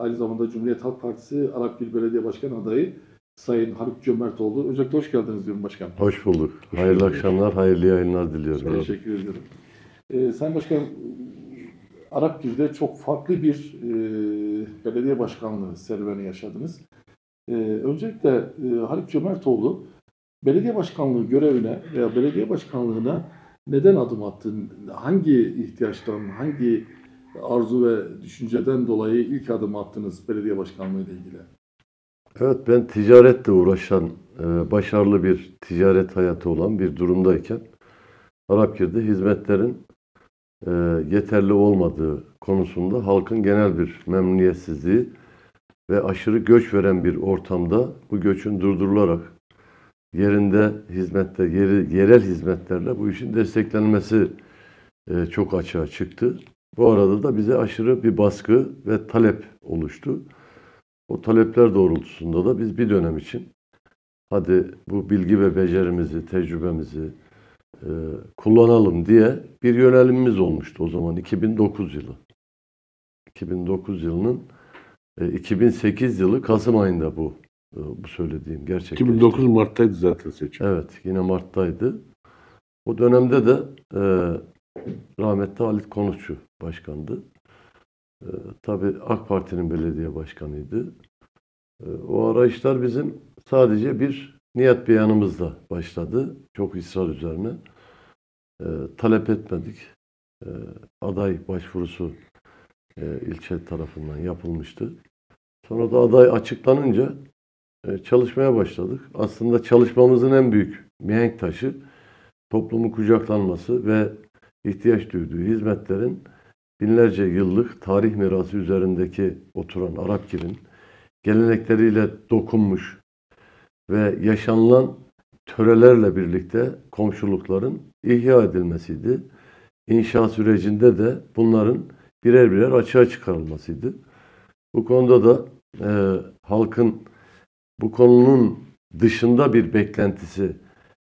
aynı zamanda Cumhuriyet Halk Partisi Arap Arapgül Belediye Başkan adayı Sayın Haluk Cömertoğlu. Öncelikle hoş geldiniz diyorum başkanım. Hoş bulduk. Hoş hayırlı bulduk. akşamlar, hayırlı yayınlar diliyorum. teşekkür ederim. Ee, Sayın Arap Arapgül'de çok farklı bir e, belediye başkanlığı serüveni yaşadınız. E, öncelikle e, Haluk Cömertoğlu belediye başkanlığı görevine veya belediye başkanlığına neden adım attın? Hangi ihtiyaçtan, hangi arzu ve düşünceden dolayı ilk adım attınız belediye başkanlığı ile ilgili? Evet ben ticaretle uğraşan, e, başarılı bir ticaret hayatı olan bir durumdayken Arapkir'de hizmetlerin e, yeterli olmadığı konusunda halkın genel bir memnuniyetsizliği ve aşırı göç veren bir ortamda bu göçün durdurularak yerinde hizmetler, yeri, yerel hizmetlerle bu işin desteklenmesi e, çok açığa çıktı. Bu arada da bize aşırı bir baskı ve talep oluştu. O talepler doğrultusunda da biz bir dönem için hadi bu bilgi ve becerimizi, tecrübemizi e, kullanalım diye bir yönelimimiz olmuştu o zaman 2009 yılı. 2009 yılının e, 2008 yılı Kasım ayında bu e, bu söylediğim gerçek. 2009 Mart'taydı zaten seçim. Evet yine Mart'taydı. O dönemde de e, rahmetli Halit Konukçu başkandı. E, tabii AK Parti'nin belediye başkanıydı. E, o arayışlar bizim sadece bir niyet beyanımızla başladı. Çok ısrar üzerine. E, talep etmedik. E, aday başvurusu e, ilçe tarafından yapılmıştı. Sonra da aday açıklanınca e, çalışmaya başladık. Aslında çalışmamızın en büyük mihenk taşı toplumu kucaklanması ve ihtiyaç duyduğu hizmetlerin binlerce yıllık tarih mirası üzerindeki oturan Arap kimin gelenekleriyle dokunmuş ve yaşanılan törelerle birlikte komşulukların ihya edilmesiydi. İnşa sürecinde de bunların birer birer açığa çıkarılmasıydı. Bu konuda da e, halkın bu konunun dışında bir beklentisi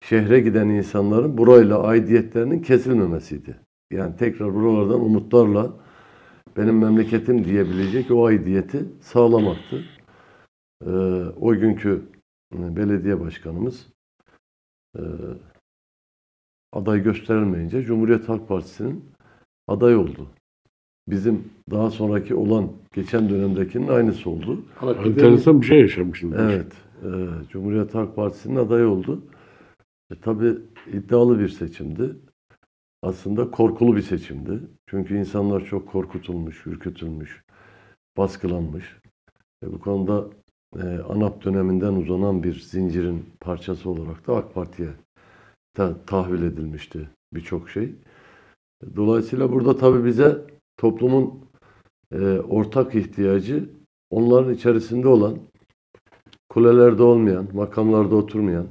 şehre giden insanların burayla aidiyetlerinin kesilmemesiydi. Yani tekrar buralardan umutlarla benim memleketim diyebilecek o aidiyeti sağlamaktı. Ee, o günkü e, belediye başkanımız e, aday gösterilmeyince Cumhuriyet Halk Partisi'nin aday oldu. Bizim daha sonraki olan geçen dönemdekinin aynısı oldu. Ama enteresan bir şey yaşamışsınız. Evet. E, Cumhuriyet Halk Partisi'nin aday oldu. E, tabii iddialı bir seçimdi aslında korkulu bir seçimdi. Çünkü insanlar çok korkutulmuş, ürkütülmüş, baskılanmış. E, bu konuda e, ANAP döneminden uzanan bir zincirin parçası olarak da AK Parti'ye ta- tahvil edilmişti birçok şey. E, dolayısıyla burada tabii bize toplumun e, ortak ihtiyacı onların içerisinde olan, kulelerde olmayan, makamlarda oturmayan,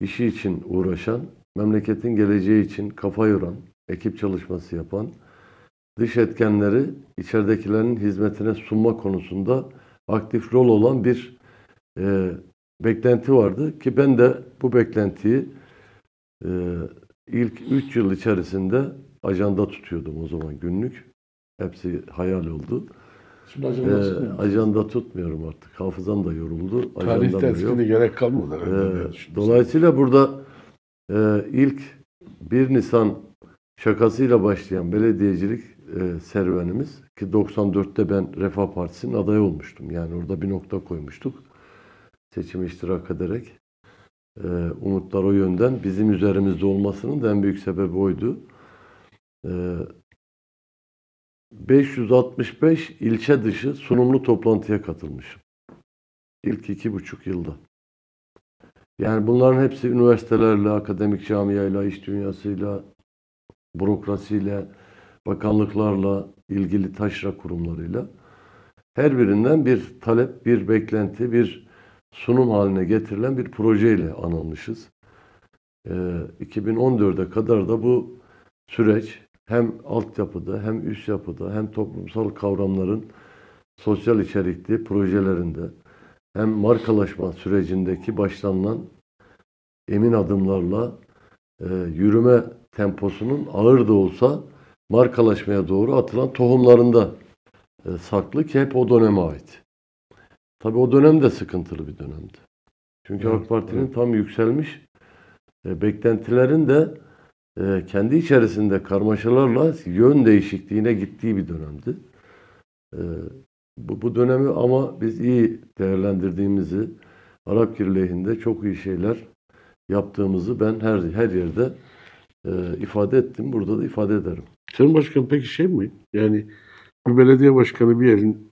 işi için uğraşan memleketin geleceği için kafa yoran, ekip çalışması yapan, dış etkenleri içeridekilerin hizmetine sunma konusunda aktif rol olan bir e, beklenti vardı ki ben de bu beklentiyi e, ilk 3 yıl içerisinde ajanda tutuyordum o zaman günlük. Hepsi hayal oldu. Şimdi ajanda, ee, tutmuyorum. ajanda tutmuyorum artık. Hafızam da yoruldu. tarihte tespiti gerek kalmadı. Ee, dolayısıyla burada e, ilk 1 Nisan şakasıyla başlayan belediyecilik e, serüvenimiz ki 94'te ben Refah Partisi'nin adayı olmuştum. Yani orada bir nokta koymuştuk. Seçime iştirak ederek. E, umutlar o yönden bizim üzerimizde olmasının da en büyük sebebi oydu. E, ee, 565 ilçe dışı sunumlu toplantıya katılmışım. İlk iki buçuk yılda. Yani bunların hepsi üniversitelerle, akademik camiayla, iş dünyasıyla, bürokrasiyle, bakanlıklarla, ilgili taşra kurumlarıyla her birinden bir talep, bir beklenti, bir sunum haline getirilen bir projeyle anılmışız. E, ee, 2014'e kadar da bu süreç hem altyapıda hem üst yapıda hem toplumsal kavramların sosyal içerikli projelerinde hem markalaşma sürecindeki başlanılan emin adımlarla e, yürüme temposunun ağır da olsa markalaşmaya doğru atılan tohumlarında e, saklı ki hep o döneme ait. Tabi o dönem de sıkıntılı bir dönemdi. Çünkü evet, AK Parti'nin evet. tam yükselmiş e, beklentilerin de e, kendi içerisinde karmaşalarla yön değişikliğine gittiği bir dönemdi. E, bu, bu dönemi ama biz iyi değerlendirdiğimizi Arap Kirliği'nde çok iyi şeyler yaptığımızı ben her her yerde e, ifade ettim. Burada da ifade ederim. Sayın Başkan peki şey mi? Yani bir belediye başkanı bir yerin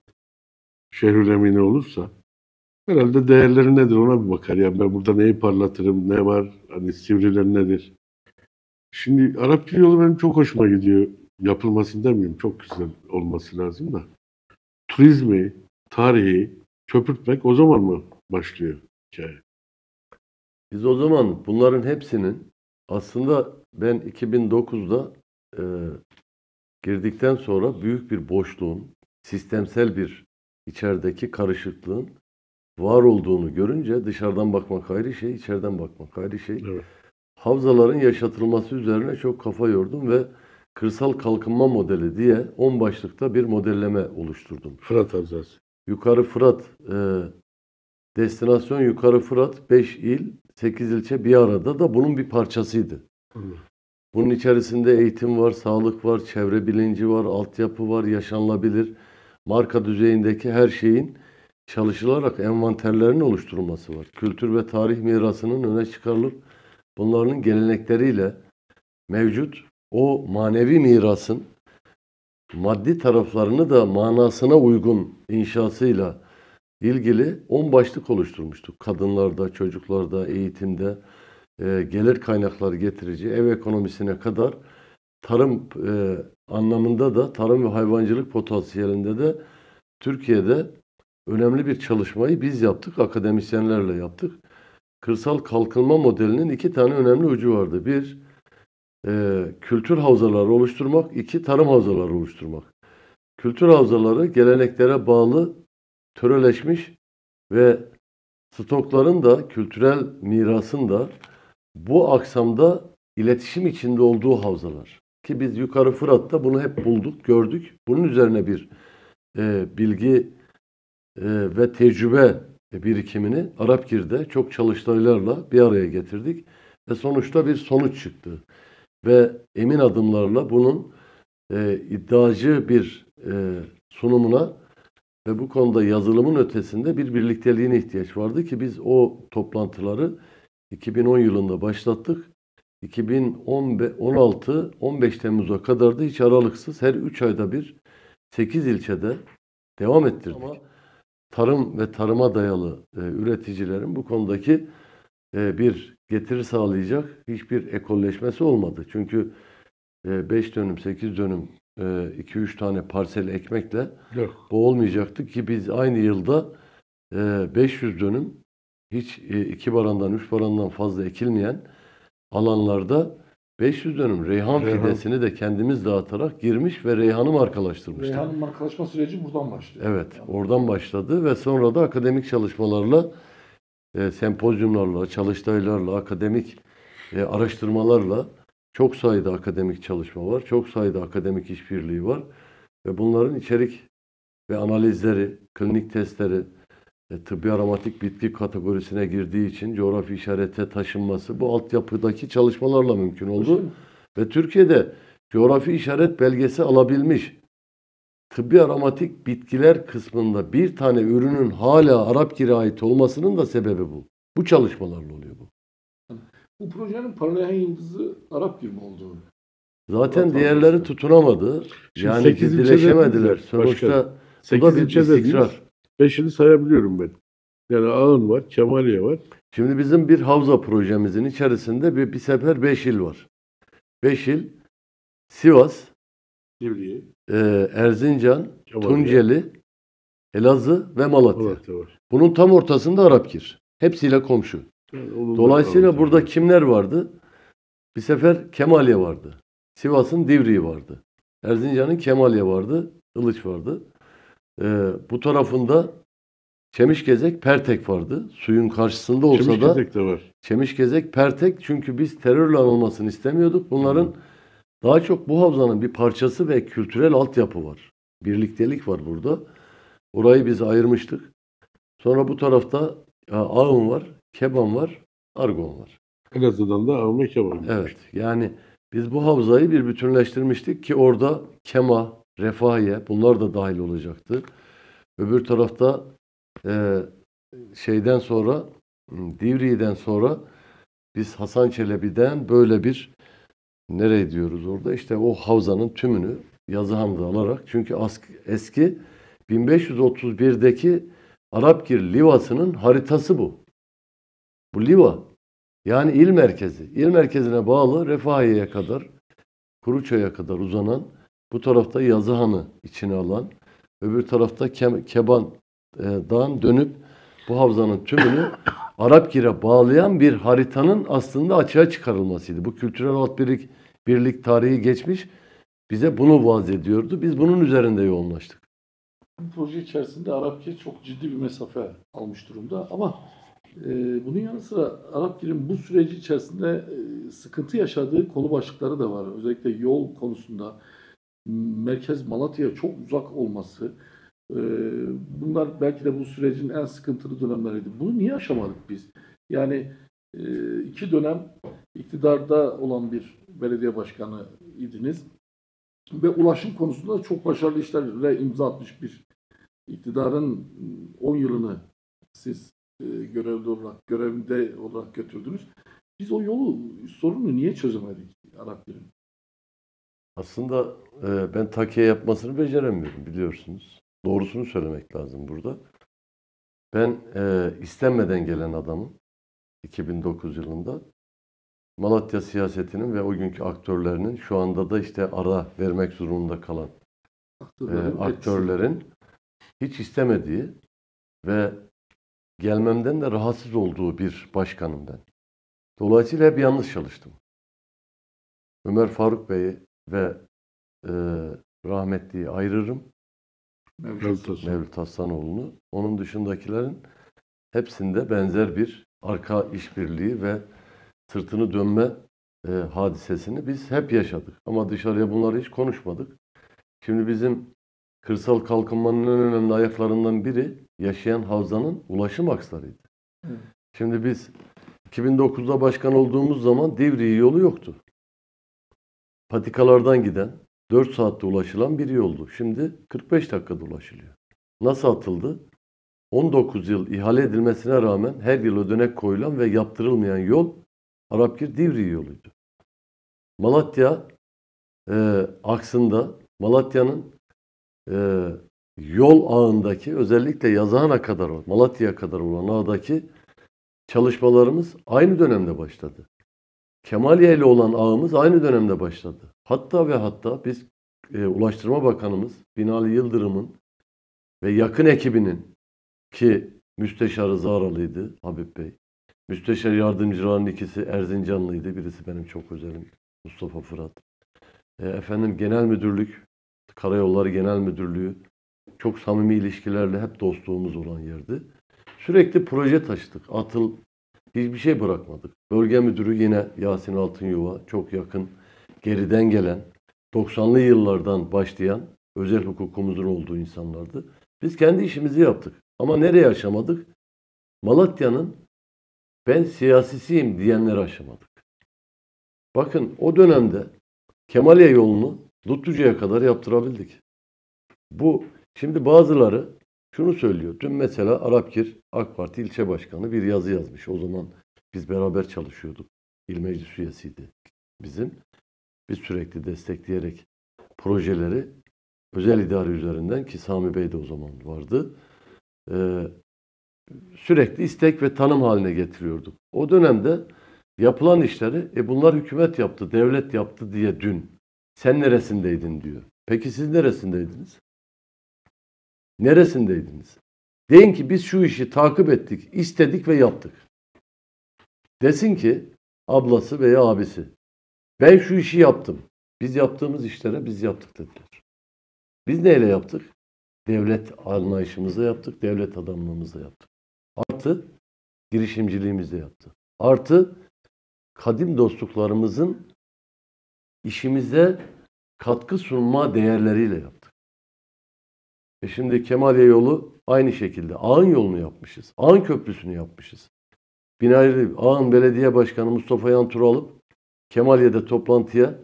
şehir emini olursa herhalde değerleri nedir ona bir bakar. Yani ben burada neyi parlatırım, ne var, hani sivriler nedir? Şimdi Arap dil yolu benim çok hoşuma gidiyor. Yapılmasını demeyeyim, çok güzel olması lazım da. Turizmi, tarihi köpürtmek o zaman mı başlıyor hikaye? Biz o zaman bunların hepsinin aslında ben 2009'da e, girdikten sonra büyük bir boşluğun, sistemsel bir içerideki karışıklığın var olduğunu görünce dışarıdan bakmak ayrı şey, içeriden bakmak ayrı şey. Evet. Havzaların yaşatılması üzerine çok kafa yordum ve kırsal kalkınma modeli diye 10 başlıkta bir modelleme oluşturdum. Fırat Havzası. Yukarı Fırat, e, destinasyon Yukarı Fırat, 5 il, 8 ilçe bir arada da bunun bir parçasıydı. Bunun içerisinde eğitim var, sağlık var, çevre bilinci var, altyapı var, yaşanılabilir marka düzeyindeki her şeyin çalışılarak envanterlerin oluşturulması var. Kültür ve tarih mirasının öne çıkarılıp bunların gelenekleriyle mevcut o manevi mirasın maddi taraflarını da manasına uygun inşasıyla ilgili 10 başlık oluşturmuştuk. Kadınlarda, çocuklarda, eğitimde, e, gelir kaynakları getirici, ev ekonomisine kadar tarım e, anlamında da tarım ve hayvancılık potansiyelinde de Türkiye'de önemli bir çalışmayı biz yaptık, akademisyenlerle yaptık. Kırsal kalkınma modelinin iki tane önemli ucu vardı. Bir, e, kültür havzaları oluşturmak, iki, tarım havzaları oluşturmak. Kültür havzaları geleneklere bağlı töreleşmiş ve stokların da kültürel mirasın da bu aksamda iletişim içinde olduğu havzalar. Ki biz yukarı Fırat'ta bunu hep bulduk, gördük. Bunun üzerine bir e, bilgi e, ve tecrübe birikimini Arapgir'de çok çalıştaylarla bir araya getirdik. Ve sonuçta bir sonuç çıktı. Ve emin adımlarla bunun e, iddiacı bir e, sunumuna ve bu konuda yazılımın ötesinde bir birlikteliğine ihtiyaç vardı ki biz o toplantıları 2010 yılında başlattık. 2016 15 Temmuz'a kadar da hiç aralıksız her 3 ayda bir 8 ilçede devam ettirdik. Ama tarım ve tarıma dayalı e, üreticilerin bu konudaki e, bir getiri sağlayacak hiçbir ekolleşmesi olmadı. Çünkü 5 e, dönüm, 8 dönüm 2-3 e, tane parsel ekmekle Yok. bu olmayacaktı ki biz aynı yılda 500 e, dönüm hiç 2 e, barandan 3 barandan fazla ekilmeyen alanlarda 500 dönüm reyhan, reyhan fidesini de kendimiz dağıtarak girmiş ve reyhanı markalaştırmıştık. Reyhanın markalaşma süreci buradan başlıyor. Evet, yani. oradan başladı ve sonra da akademik çalışmalarla, e, sempozyumlarla, çalıştaylarla, akademik e, araştırmalarla çok sayıda akademik çalışma var, çok sayıda akademik işbirliği var ve bunların içerik ve analizleri, klinik testleri, e, tıbbi aromatik bitki kategorisine girdiği için coğrafi işarete taşınması bu altyapıdaki çalışmalarla mümkün oldu. Ve Türkiye'de coğrafi işaret belgesi alabilmiş tıbbi aromatik bitkiler kısmında bir tane ürünün hala Arap kira ait olmasının da sebebi bu. Bu çalışmalarla oluyor bu projenin parlayan yıldızı Arap gibi oldu. Zaten Vatan diğerleri var. tutunamadı. Şimdi yani ciddileşemediler. Sonuçta bu da bir istikrar. Beşini sayabiliyorum ben. Yani Ağın var, Kemaliye var. Şimdi bizim bir havza projemizin içerisinde bir, bir sefer beş il var. Beş il Sivas, e, Erzincan, Kemaliye. Tunceli, Elazığ ve Malatya. Malatya var. Bunun tam ortasında Arapkir. Hepsiyle komşu. Yani Dolayısıyla burada yani. kimler vardı? Bir sefer Kemalye vardı. Sivas'ın Divriği vardı. Erzincan'ın Kemalye vardı. Ilıç vardı. Ee, bu tarafında Çemişgezek, Pertek vardı. Suyun karşısında olsa Çemişgezek da. Çemişgezek de var. Çemişgezek, Pertek. Çünkü biz terörle anılmasını istemiyorduk. Bunların Hı. daha çok bu havzanın bir parçası ve kültürel altyapı var. Birliktelik var burada. Orayı biz ayırmıştık. Sonra bu tarafta Ağın var keban var, argon var. Elazığ'dan da avme keban. Evet. Yani biz bu havzayı bir bütünleştirmiştik ki orada Kema, Refahiye bunlar da dahil olacaktı. Öbür tarafta e, şeyden sonra Divri'den sonra biz Hasan Çelebi'den böyle bir nereye diyoruz orada işte o havzanın tümünü Yazıhan'da alarak çünkü eski 1531'deki Arapgir Livası'nın haritası bu. Bu Liva. Yani il merkezi. İl merkezine bağlı Refahiye'ye kadar, Kuruçay'a kadar uzanan, bu tarafta Yazıhan'ı içine alan, öbür tarafta Ke- Keban'dan dönüp bu havzanın tümünü Arapgir'e bağlayan bir haritanın aslında açığa çıkarılmasıydı. Bu kültürel alt birlik, birlik tarihi geçmiş bize bunu vaz ediyordu. Biz bunun üzerinde yoğunlaştık. Bu proje içerisinde Arapça çok ciddi bir mesafe almış durumda ama ee, bunun yanı sıra Arap dilin bu süreci içerisinde e, sıkıntı yaşadığı konu başlıkları da var. Özellikle yol konusunda merkez Malatya çok uzak olması. E, bunlar belki de bu sürecin en sıkıntılı dönemleriydi. Bunu niye aşamadık biz? Yani e, iki dönem iktidarda olan bir belediye başkanı idiniz ve ulaşım konusunda çok başarılı işlerle imza atmış bir iktidarın 10 yılını siz e, görevde olarak, görevde olarak götürdünüz. Biz o yolu, sorunu niye çözemedik Arapların? Aslında e, ben takiye yapmasını beceremiyorum biliyorsunuz. Doğrusunu söylemek lazım burada. Ben e, istenmeden gelen adamım 2009 yılında. Malatya siyasetinin ve o günkü aktörlerinin şu anda da işte ara vermek zorunda kalan e, aktörlerin hiç istemediği ve gelmemden de rahatsız olduğu bir başkanım ben. Dolayısıyla hep yalnız çalıştım. Ömer Faruk Bey'i ve e, rahmetliyi ayırırım. Mevlüt, Hasan. Mevlüt Hassanoğlu'nu. Onun dışındakilerin hepsinde benzer bir arka işbirliği ve sırtını dönme e, hadisesini biz hep yaşadık. Ama dışarıya bunları hiç konuşmadık. Şimdi bizim kırsal kalkınmanın en önemli ayaklarından biri yaşayan havzanın ulaşım aksarıydı. Evet. Şimdi biz 2009'da başkan olduğumuz zaman Divriği yolu yoktu. Patikalardan giden 4 saatte ulaşılan bir yoldu. Şimdi 45 dakikada ulaşılıyor. Nasıl atıldı? 19 yıl ihale edilmesine rağmen her yıl ödenek koyulan ve yaptırılmayan yol Arapkir Divriği yoluydu. Malatya e, aksında Malatya'nın e, yol ağındaki özellikle Yazan'a kadar, Malatya'ya kadar olan ağdaki çalışmalarımız aynı dönemde başladı. Kemaliye ile olan ağımız aynı dönemde başladı. Hatta ve hatta biz e, Ulaştırma Bakanımız Binali Yıldırım'ın ve yakın ekibinin ki müsteşarı Zaralı'ydı Habib Bey. Müsteşar yardımcıların ikisi Erzincanlıydı. Birisi benim çok özelim Mustafa Fırat. E, efendim Genel Müdürlük, Karayolları Genel Müdürlüğü çok samimi ilişkilerle hep dostluğumuz olan yerdi. Sürekli proje taşıdık. Atıl hiçbir şey bırakmadık. Bölge müdürü yine Yasin Altınyuva çok yakın geriden gelen 90'lı yıllardan başlayan özel hukukumuzun olduğu insanlardı. Biz kendi işimizi yaptık. Ama nereye aşamadık? Malatya'nın ben siyasisiyim diyenleri aşamadık. Bakın o dönemde Kemaliye yolunu Lutluca'ya kadar yaptırabildik. Bu Şimdi bazıları şunu söylüyor. Dün mesela Arapkir AK Parti ilçe başkanı bir yazı yazmış. O zaman biz beraber çalışıyorduk. İl meclis üyesiydi bizim. Biz sürekli destekleyerek projeleri özel idare üzerinden ki Sami Bey de o zaman vardı. E, sürekli istek ve tanım haline getiriyorduk. O dönemde yapılan işleri e bunlar hükümet yaptı, devlet yaptı diye dün sen neresindeydin diyor. Peki siz neresindeydiniz? Neresindeydiniz? Deyin ki biz şu işi takip ettik, istedik ve yaptık. Desin ki ablası veya abisi ben şu işi yaptım. Biz yaptığımız işlere biz yaptık dediler. Biz neyle yaptık? Devlet anlayışımızla yaptık, devlet adamlığımızla yaptık. Artı girişimciliğimizle yaptık. Artı kadim dostluklarımızın işimize katkı sunma değerleriyle yaptık. E şimdi Kemaliye yolu aynı şekilde. Ağın yolunu yapmışız. Ağın köprüsünü yapmışız. Binali Ağın Belediye Başkanı Mustafa Yantur'u alıp Kemaliye'de toplantıya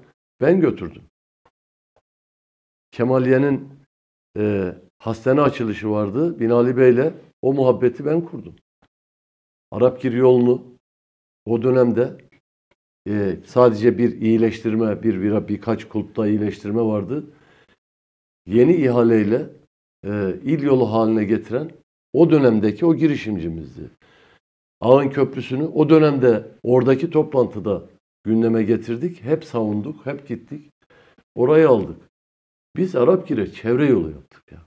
ben götürdüm. Kemaliye'nin e, hastane açılışı vardı. Binali Bey'le o muhabbeti ben kurdum. Arapgir yolunu o dönemde e, sadece bir iyileştirme, bir, bir birkaç kulpta iyileştirme vardı. Yeni ihaleyle e, il yolu haline getiren o dönemdeki o girişimcimizdi. Ağın Köprüsü'nü o dönemde oradaki toplantıda gündeme getirdik. Hep savunduk, hep gittik. Orayı aldık. Biz Arap Arapgir'e çevre yolu yaptık ya.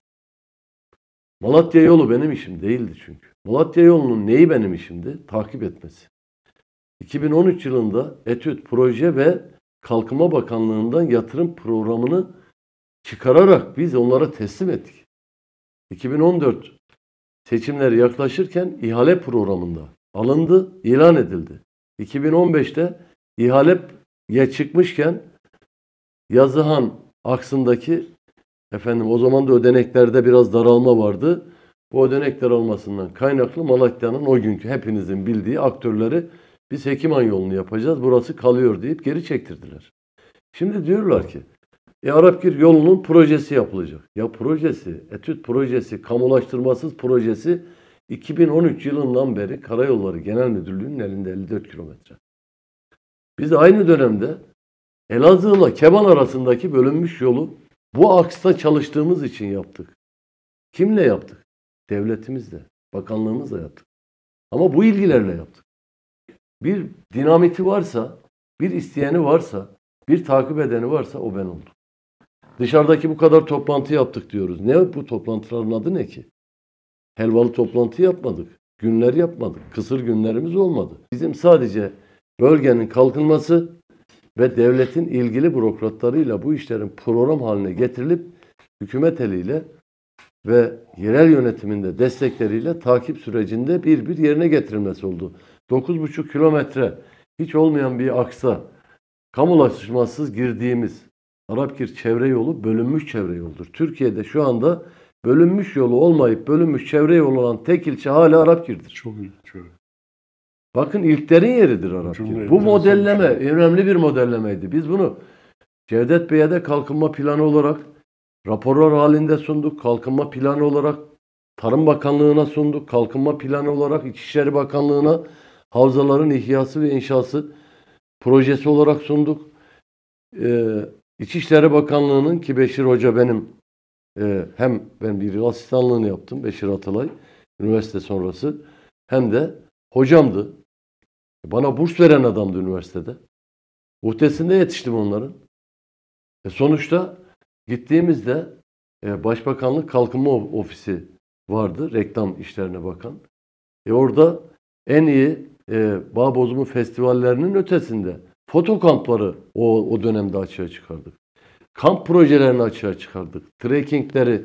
Malatya yolu benim işim değildi çünkü. Malatya yolunun neyi benim işimdi? Takip etmesi. 2013 yılında etüt proje ve Kalkınma Bakanlığı'ndan yatırım programını çıkararak biz onlara teslim ettik. 2014 seçimleri yaklaşırken ihale programında alındı, ilan edildi. 2015'te ihaleye çıkmışken Yazıhan aksındaki efendim o zaman da ödeneklerde biraz daralma vardı. Bu ödenekler daralmasından kaynaklı Malatya'nın o günkü hepinizin bildiği aktörleri biz Hekiman yolunu yapacağız burası kalıyor deyip geri çektirdiler. Şimdi diyorlar ki e Arapkir yolunun projesi yapılacak. Ya projesi, etüt projesi, kamulaştırmasız projesi 2013 yılından beri Karayolları Genel Müdürlüğü'nün elinde 54 kilometre. Biz aynı dönemde Elazığ ile Keban arasındaki bölünmüş yolu bu aksta çalıştığımız için yaptık. Kimle yaptık? Devletimizle, bakanlığımızla yaptık. Ama bu ilgilerle yaptık. Bir dinamiti varsa, bir isteyeni varsa, bir takip edeni varsa o ben oldum. Dışarıdaki bu kadar toplantı yaptık diyoruz. Ne bu toplantıların adı ne ki? Helvalı toplantı yapmadık. Günler yapmadık. Kısır günlerimiz olmadı. Bizim sadece bölgenin kalkınması ve devletin ilgili bürokratlarıyla bu işlerin program haline getirilip hükümet eliyle ve yerel yönetiminde destekleriyle takip sürecinde bir bir yerine getirilmesi oldu. 9,5 kilometre hiç olmayan bir aksa kamulaştırmasız girdiğimiz Arapkir çevre yolu bölünmüş çevre yoldur. Türkiye'de şu anda bölünmüş yolu olmayıp bölünmüş çevre yolu olan tek ilçe hala Arapkir'dir. Çok iyi. Bakın ilklerin yeridir Arapkir. Bu modelleme şey. önemli bir modellemeydi. Biz bunu Cevdet Bey'e de kalkınma planı olarak raporlar halinde sunduk. Kalkınma planı olarak Tarım Bakanlığı'na sunduk. Kalkınma planı olarak İçişleri Bakanlığı'na havzaların ihyası ve inşası projesi olarak sunduk. Ee, İçişleri Bakanlığı'nın ki Beşir Hoca benim e, hem ben bir asistanlığını yaptım Beşir Atalay üniversite sonrası hem de hocamdı. Bana burs veren adamdı üniversitede. Muhtesinde yetiştim onların. E sonuçta gittiğimizde e, Başbakanlık Kalkınma Ofisi vardı. Reklam işlerine bakan. E orada en iyi e, bağ bozumu festivallerinin ötesinde Foto kampları o, o dönemde açığa çıkardık. Kamp projelerini açığa çıkardık. Trekkingleri,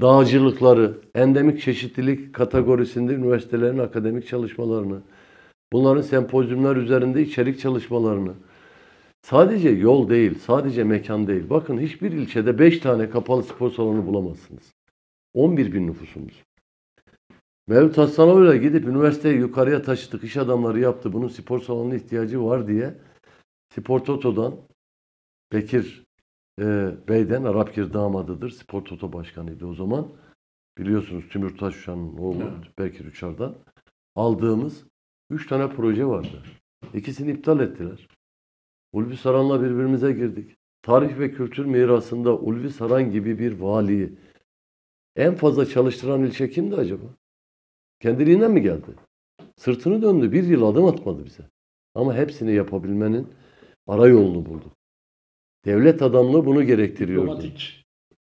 dağcılıkları, endemik çeşitlilik kategorisinde üniversitelerin akademik çalışmalarını, bunların sempozyumlar üzerinde içerik çalışmalarını, Sadece yol değil, sadece mekan değil. Bakın hiçbir ilçede 5 tane kapalı spor salonu bulamazsınız. 11 bin nüfusumuz. Mevlüt Hassanoğlu'yla gidip üniversiteyi yukarıya taşıdık, iş adamları yaptı. Bunun spor salonuna ihtiyacı var diye Spor Toto'dan Bekir e, Bey'den Arapgir damadıdır. Spor Toto başkanıydı o zaman. Biliyorsunuz Tümür Taşuçan'ın oğlu evet. Bekir Uçar'dan aldığımız 3 tane proje vardı. İkisini iptal ettiler. Ulvi Saran'la birbirimize girdik. Tarih ve kültür mirasında Ulvi Saran gibi bir valiyi en fazla çalıştıran ilçe kimdi acaba? Kendiliğinden mi geldi? Sırtını döndü. Bir yıl adım atmadı bize. Ama hepsini yapabilmenin ara yolunu buldu. Devlet adamlığı bunu gerektiriyor. Diplomatik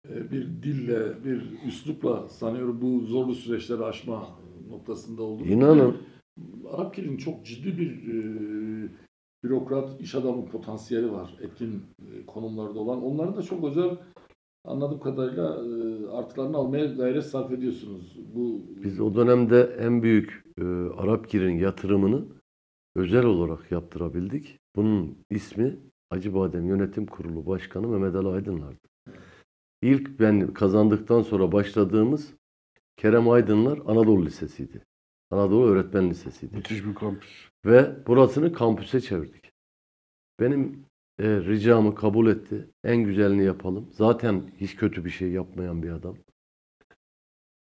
e, bir dille, bir üslupla sanıyorum bu zorlu süreçleri aşma noktasında oldu. İnanın. E, Arap Kelin çok ciddi bir e, bürokrat, iş adamı potansiyeli var. Etkin e, konumlarda olan. Onların da çok özel anladığım kadarıyla e, artılarını almaya gayret sarf ediyorsunuz. Bu Biz o dönemde en büyük e, Arap Kirin yatırımını özel olarak yaptırabildik. Bunun ismi Acıbadem Yönetim Kurulu Başkanı Mehmet Ali Aydınlar'dı. İlk ben kazandıktan sonra başladığımız Kerem Aydınlar Anadolu Lisesi'ydi. Anadolu Öğretmen Lisesi'ydi. Müthiş bir kampüs. Ve burasını kampüse çevirdik. Benim e, ricamı kabul etti. En güzelini yapalım. Zaten hiç kötü bir şey yapmayan bir adam.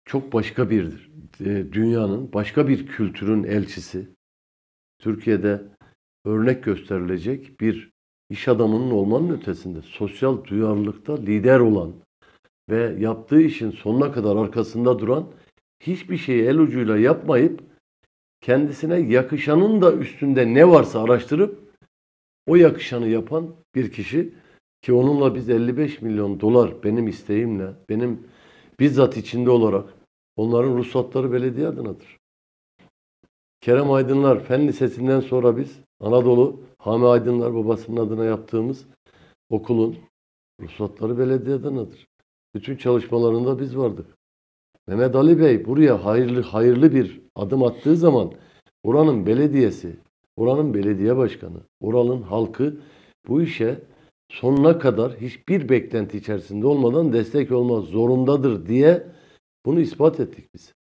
Çok başka birdir. E, dünyanın başka bir kültürün elçisi. Türkiye'de örnek gösterilecek bir iş adamının olmanın ötesinde sosyal duyarlılıkta lider olan ve yaptığı işin sonuna kadar arkasında duran hiçbir şeyi el ucuyla yapmayıp kendisine yakışanın da üstünde ne varsa araştırıp o yakışanı yapan bir kişi ki onunla biz 55 milyon dolar benim isteğimle, benim bizzat içinde olarak onların ruhsatları belediye adınadır. Kerem Aydınlar Fen Lisesi'nden sonra biz Anadolu Hami Aydınlar babasının adına yaptığımız okulun ruhsatları belediyeden alır. Bütün çalışmalarında biz vardık. Mehmet Ali Bey buraya hayırlı hayırlı bir adım attığı zaman oranın belediyesi, oranın belediye başkanı, oranın halkı bu işe sonuna kadar hiçbir beklenti içerisinde olmadan destek olmaz zorundadır diye bunu ispat ettik biz.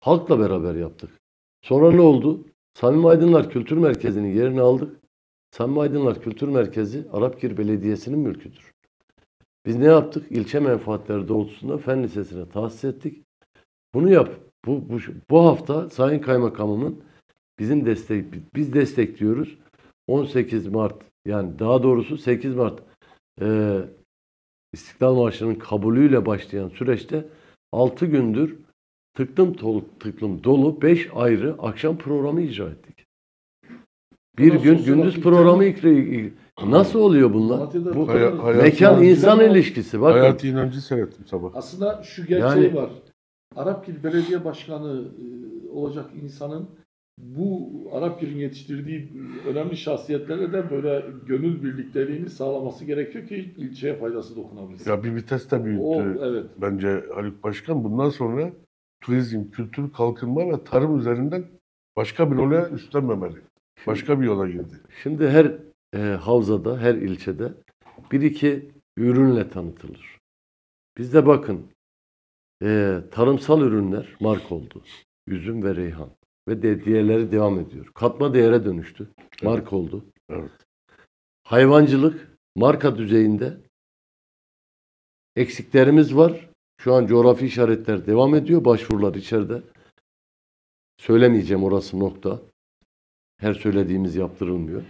Halkla beraber yaptık. Sonra ne oldu? Samimi Aydınlar Kültür Merkezi'nin yerini aldık. Samimi Aydınlar Kültür Merkezi Arapgir Belediyesi'nin mülküdür. Biz ne yaptık? İlçe menfaatleri doğrultusunda fen lisesine tahsis ettik. Bunu yap. Bu, bu, bu hafta Sayın Kaymakamımın bizim destek, biz destekliyoruz. 18 Mart yani daha doğrusu 8 Mart e, İstiklal Marşı'nın kabulüyle başlayan süreçte 6 gündür tıklım dolu, tıklım dolu beş ayrı akşam programı icra ettik. Bir Nasıl gün gündüz programı ikra Nasıl oluyor bunlar? Bu Hay- mekan insan ilişkisi. Bakın. Hayati inancı seyrettim sabah. Aslında şu gerçeği Yani- var. Arapgil Belediye Başkanı e, olacak insanın bu Arap Arapgil'in yetiştirdiği önemli şahsiyetlerle de böyle gönül birlikteliğini sağlaması gerekiyor ki ilçeye faydası dokunabilsin. Ya bir vites de büyüttü. o evet. Bence Haluk Başkan bundan sonra turizm, kültür, kalkınma ve tarım üzerinden başka bir role üstlenmemeli. Başka bir yola girdi. Şimdi her e, havzada, her ilçede bir iki ürünle tanıtılır. Bizde bakın e, tarımsal ürünler mark oldu. Üzüm ve reyhan ve de diğerleri devam ediyor. Katma değere dönüştü. Mark evet. oldu. Evet. Hayvancılık marka düzeyinde eksiklerimiz var şu an coğrafi işaretler devam ediyor. Başvurular içeride. Söylemeyeceğim orası nokta. Her söylediğimiz yaptırılmıyor.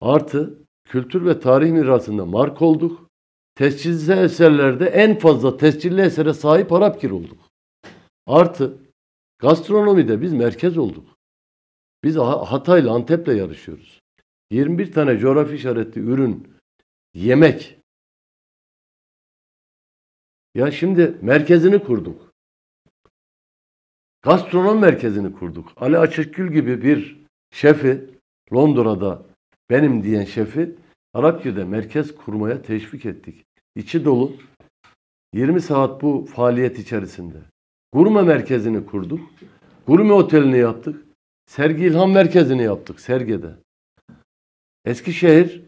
Artı kültür ve tarih mirasında mark olduk. Tescilli eserlerde en fazla tescilli esere sahip Arapkir olduk. Artı gastronomide biz merkez olduk. Biz Hatay'la Antep'le yarışıyoruz. 21 tane coğrafi işaretli ürün, yemek ya şimdi merkezini kurduk. Gastronom merkezini kurduk. Ali Açıkgül gibi bir şefi Londra'da benim diyen şefi Arapça'da merkez kurmaya teşvik ettik. İçi dolu. 20 saat bu faaliyet içerisinde. Gurme merkezini kurduk. Gurme otelini yaptık. Sergi İlham Merkezi'ni yaptık Serge'de. Eskişehir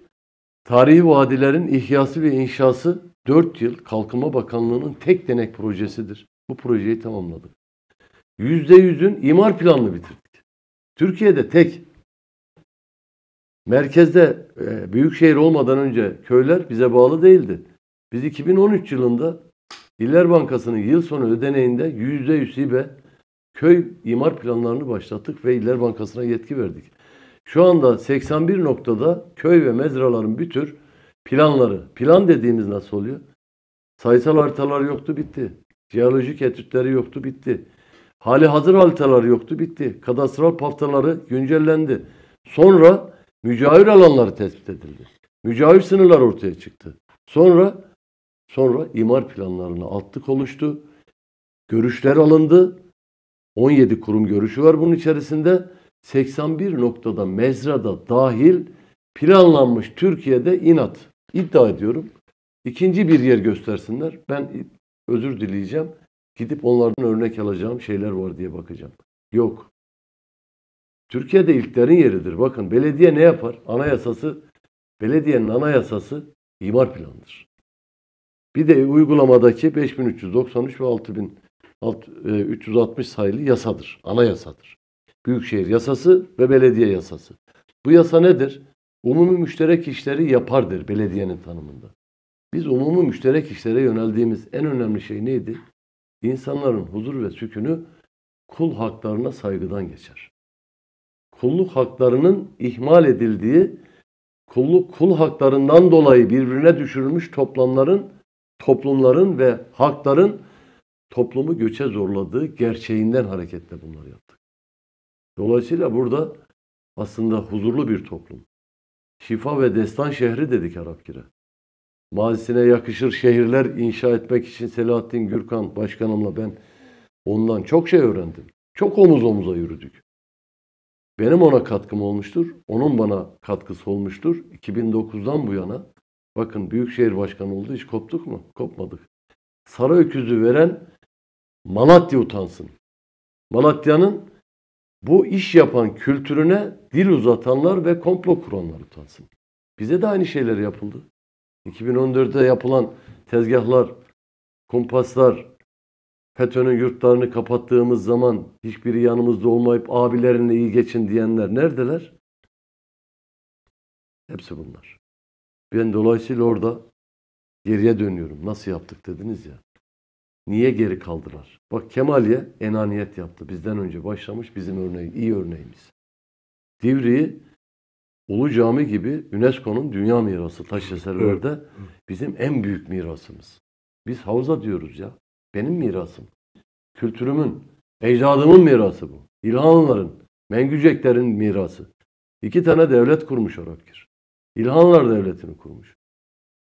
Tarihi Vadilerin ihyası ve inşası 4 yıl Kalkınma Bakanlığı'nın tek denek projesidir. Bu projeyi tamamladık. %100'ün imar planını bitirdik. Türkiye'de tek. Merkezde e, büyük şehir olmadan önce köyler bize bağlı değildi. Biz 2013 yılında İller Bankası'nın yıl sonu ödeneğinde %100 hibe köy imar planlarını başlattık ve İller Bankası'na yetki verdik. Şu anda 81 noktada köy ve mezraların bir tür planları. Plan dediğimiz nasıl oluyor? Sayısal haritalar yoktu bitti. Jeolojik etütleri yoktu bitti. Hali hazır haritalar yoktu bitti. Kadastral paftaları güncellendi. Sonra mücavir alanları tespit edildi. Mücavir sınırlar ortaya çıktı. Sonra sonra imar planlarını altlık oluştu. Görüşler alındı. 17 kurum görüşü var bunun içerisinde. 81 noktada mezrada dahil planlanmış Türkiye'de inat. İddia ediyorum. İkinci bir yer göstersinler. Ben özür dileyeceğim. Gidip onlardan örnek alacağım şeyler var diye bakacağım. Yok. Türkiye'de ilklerin yeridir. Bakın belediye ne yapar? Anayasası, belediyenin anayasası imar planıdır. Bir de uygulamadaki 5393 ve 6360 e, sayılı yasadır. Anayasadır. Büyükşehir yasası ve belediye yasası. Bu yasa nedir? umumi müşterek işleri yapardır belediyenin tanımında. Biz umumi müşterek işlere yöneldiğimiz en önemli şey neydi? İnsanların huzur ve sükünü kul haklarına saygıdan geçer. Kulluk haklarının ihmal edildiği, kulluk kul haklarından dolayı birbirine düşürülmüş toplamların, toplumların ve hakların toplumu göçe zorladığı gerçeğinden hareketle bunları yaptık. Dolayısıyla burada aslında huzurlu bir toplum, şifa ve destan şehri dedik Arapkir'e. Mazisine yakışır şehirler inşa etmek için Selahattin Gürkan başkanımla ben ondan çok şey öğrendim. Çok omuz omuza yürüdük. Benim ona katkım olmuştur. Onun bana katkısı olmuştur. 2009'dan bu yana bakın Büyükşehir Başkanı oldu hiç koptuk mu? Kopmadık. Sarı öküzü veren Malatya utansın. Malatya'nın bu iş yapan kültürüne dil uzatanlar ve komplo kuranlar utansın. Bize de aynı şeyler yapıldı. 2014'te yapılan tezgahlar, kumpaslar, FETÖ'nün yurtlarını kapattığımız zaman hiçbiri yanımızda olmayıp abilerinle iyi geçin diyenler neredeler? Hepsi bunlar. Ben dolayısıyla orada geriye dönüyorum. Nasıl yaptık dediniz ya. Niye geri kaldılar? Bak Kemal'ye enaniyet yaptı. Bizden önce başlamış bizim örneği, iyi örneğimiz. Divriği Ulu Cami gibi UNESCO'nun dünya mirası taş eserlerde bizim en büyük mirasımız. Biz havza diyoruz ya. Benim mirasım. Kültürümün, ecdadımın mirası bu. İlhanlar'ın, Mengüceklerin mirası. İki tane devlet kurmuş Orakir. İlhanlar devletini kurmuş.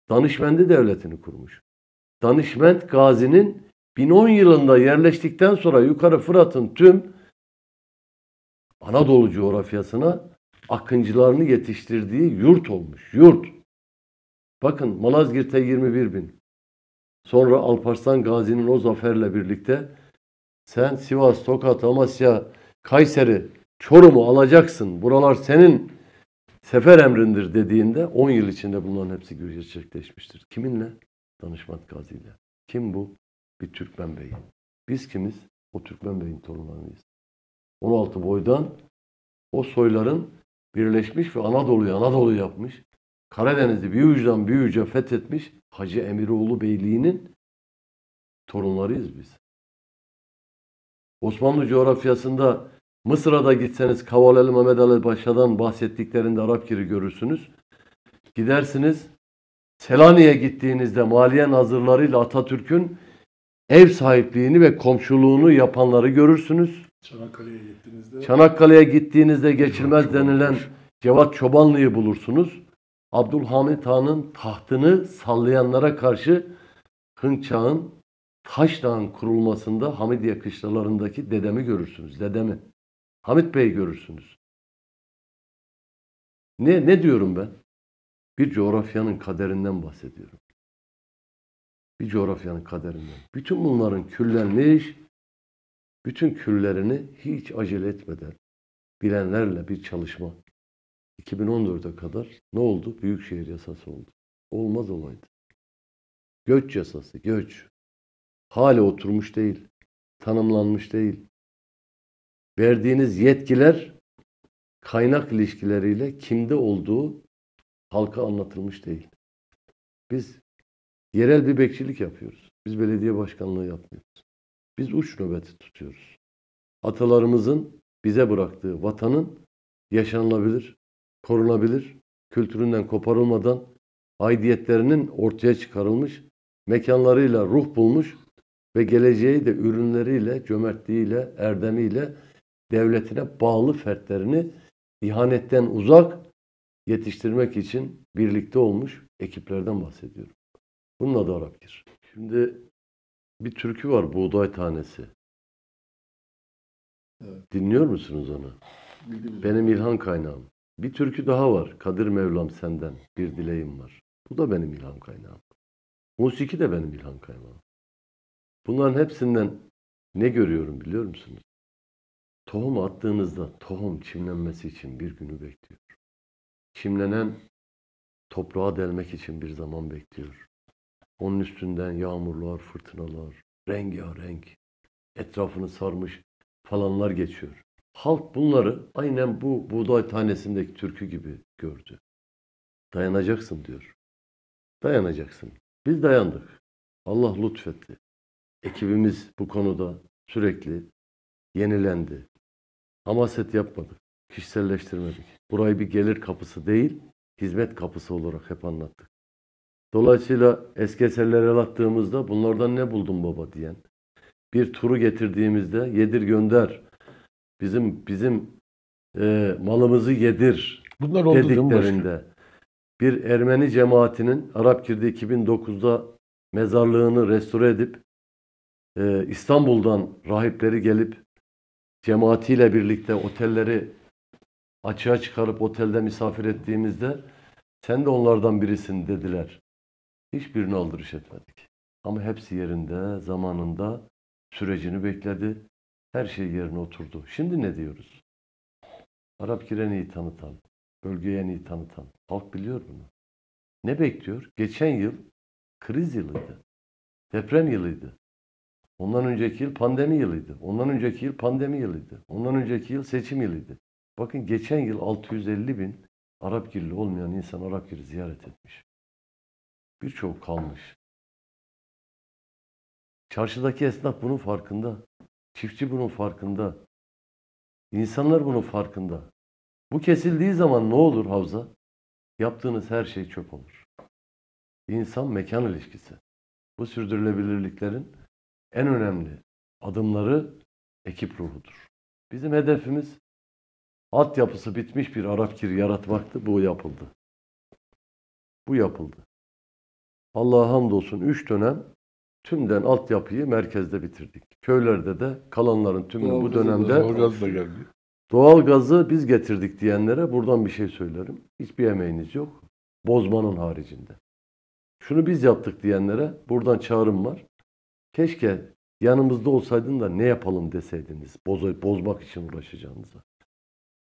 Danışmendi devletini kurmuş. Danışment Gazi'nin 1010 yılında yerleştikten sonra yukarı Fırat'ın tüm Anadolu coğrafyasına akıncılarını yetiştirdiği yurt olmuş. Yurt. Bakın Malazgirt'e 21 bin. Sonra Alparslan Gazi'nin o zaferle birlikte sen Sivas, Tokat, Amasya, Kayseri, Çorum'u alacaksın. Buralar senin sefer emrindir dediğinde 10 yıl içinde bunların hepsi gerçekleşmiştir. Kiminle? Danışmat Gazi'yle. Kim bu? bir Türkmen beyi. Biz kimiz? O Türkmen beyin torunlarıyız. 16 boydan o soyların birleşmiş ve Anadolu'yu Anadolu yapmış. Karadeniz'i bir ucudan bir uca fethetmiş Hacı Emiroğlu Beyliği'nin torunlarıyız biz. Osmanlı coğrafyasında Mısır'a da gitseniz Kavaleli Mehmet Ali Paşa'dan bahsettiklerinde Arapkir'i görürsünüz. Gidersiniz Selanik'e gittiğinizde maliye nazırlarıyla Atatürk'ün ev sahipliğini ve komşuluğunu yapanları görürsünüz. Çanakkale'ye gittiğinizde Çanakkale'ye gittiğinizde geçilmez Çoban denilen Cevat Çobanlı'yı bulursunuz. Abdülhamit Han'ın tahtını sallayanlara karşı hınçağın Ağa'nın Taşdağ'ın kurulmasında Hamidiye kışlalarındaki dedemi görürsünüz. Dedemi. Hamit Bey görürsünüz. Ne, ne diyorum ben? Bir coğrafyanın kaderinden bahsediyorum bir coğrafyanın kaderinden. Bütün bunların küllenmiş, bütün küllerini hiç acele etmeden bilenlerle bir çalışma. 2014'e kadar ne oldu? Büyükşehir yasası oldu. Olmaz olaydı. Göç yasası, göç. Hala oturmuş değil, tanımlanmış değil. Verdiğiniz yetkiler kaynak ilişkileriyle kimde olduğu halka anlatılmış değil. Biz Yerel bir bekçilik yapıyoruz. Biz belediye başkanlığı yapmıyoruz. Biz uç nöbeti tutuyoruz. Atalarımızın bize bıraktığı vatanın yaşanılabilir, korunabilir, kültüründen koparılmadan aidiyetlerinin ortaya çıkarılmış, mekanlarıyla ruh bulmuş ve geleceği de ürünleriyle, cömertliğiyle, erdemiyle devletine bağlı fertlerini ihanetten uzak yetiştirmek için birlikte olmuş ekiplerden bahsediyorum. Bununla da olabilir. Şimdi bir türkü var buğday tanesi. Evet. Dinliyor musunuz onu? Bildim. Benim İlhan kaynağım. Bir türkü daha var. Kadir Mevlam senden bir dileğim var. Bu da benim İlhan kaynağım. Musiki de benim İlhan kaynağım. Bunların hepsinden ne görüyorum biliyor musunuz? Tohum attığınızda tohum çimlenmesi için bir günü bekliyor. Çimlenen toprağa delmek için bir zaman bekliyor. Onun üstünden yağmurlar, fırtınalar, renk ya renk, etrafını sarmış falanlar geçiyor. Halk bunları aynen bu buğday tanesindeki türkü gibi gördü. Dayanacaksın diyor. Dayanacaksın. Biz dayandık. Allah lütfetti. Ekibimiz bu konuda sürekli yenilendi. Hamaset yapmadık. Kişiselleştirmedik. Burayı bir gelir kapısı değil, hizmet kapısı olarak hep anlattık. Dolayısıyla eski eserlere el attığımızda bunlardan ne buldun baba diyen, bir turu getirdiğimizde yedir gönder, bizim bizim e, malımızı yedir Bunlar oldu dediklerinde. Bir Ermeni cemaatinin Arap girdi 2009'da mezarlığını restore edip e, İstanbul'dan rahipleri gelip cemaatiyle birlikte otelleri açığa çıkarıp otelde misafir ettiğimizde sen de onlardan birisin dediler. Hiçbirini aldırış etmedik. Ama hepsi yerinde, zamanında sürecini bekledi. Her şey yerine oturdu. Şimdi ne diyoruz? Arap Kireniyi tanıtan, bölgeye iyi tanıtan. Halk biliyor bunu. Ne bekliyor? Geçen yıl kriz yılıydı. Deprem yılıydı. Ondan önceki yıl pandemi yılıydı. Ondan önceki yıl pandemi yılıydı. Ondan önceki yıl seçim yılıydı. Bakın geçen yıl 650 bin Arap girli olmayan insan Arap giri ziyaret etmiş. Birçoğu kalmış. Çarşıdaki esnaf bunun farkında. Çiftçi bunun farkında. İnsanlar bunun farkında. Bu kesildiği zaman ne olur havza? Yaptığınız her şey çöp olur. İnsan mekan ilişkisi. Bu sürdürülebilirliklerin en önemli adımları ekip ruhudur. Bizim hedefimiz altyapısı bitmiş bir Arap kiri yaratmaktı. Bu yapıldı. Bu yapıldı. Allah'a hamdolsun 3 dönem tümden altyapıyı merkezde bitirdik. Köylerde de kalanların tümünü doğal bu dönemde doğalgaz da geldi. Doğalgazı biz getirdik diyenlere buradan bir şey söylerim. Hiçbir emeğiniz yok. Bozmanın haricinde. Şunu biz yaptık diyenlere buradan çağrım var. Keşke yanımızda olsaydın da ne yapalım deseydiniz. Boz, bozmak için uğraşacağınıza.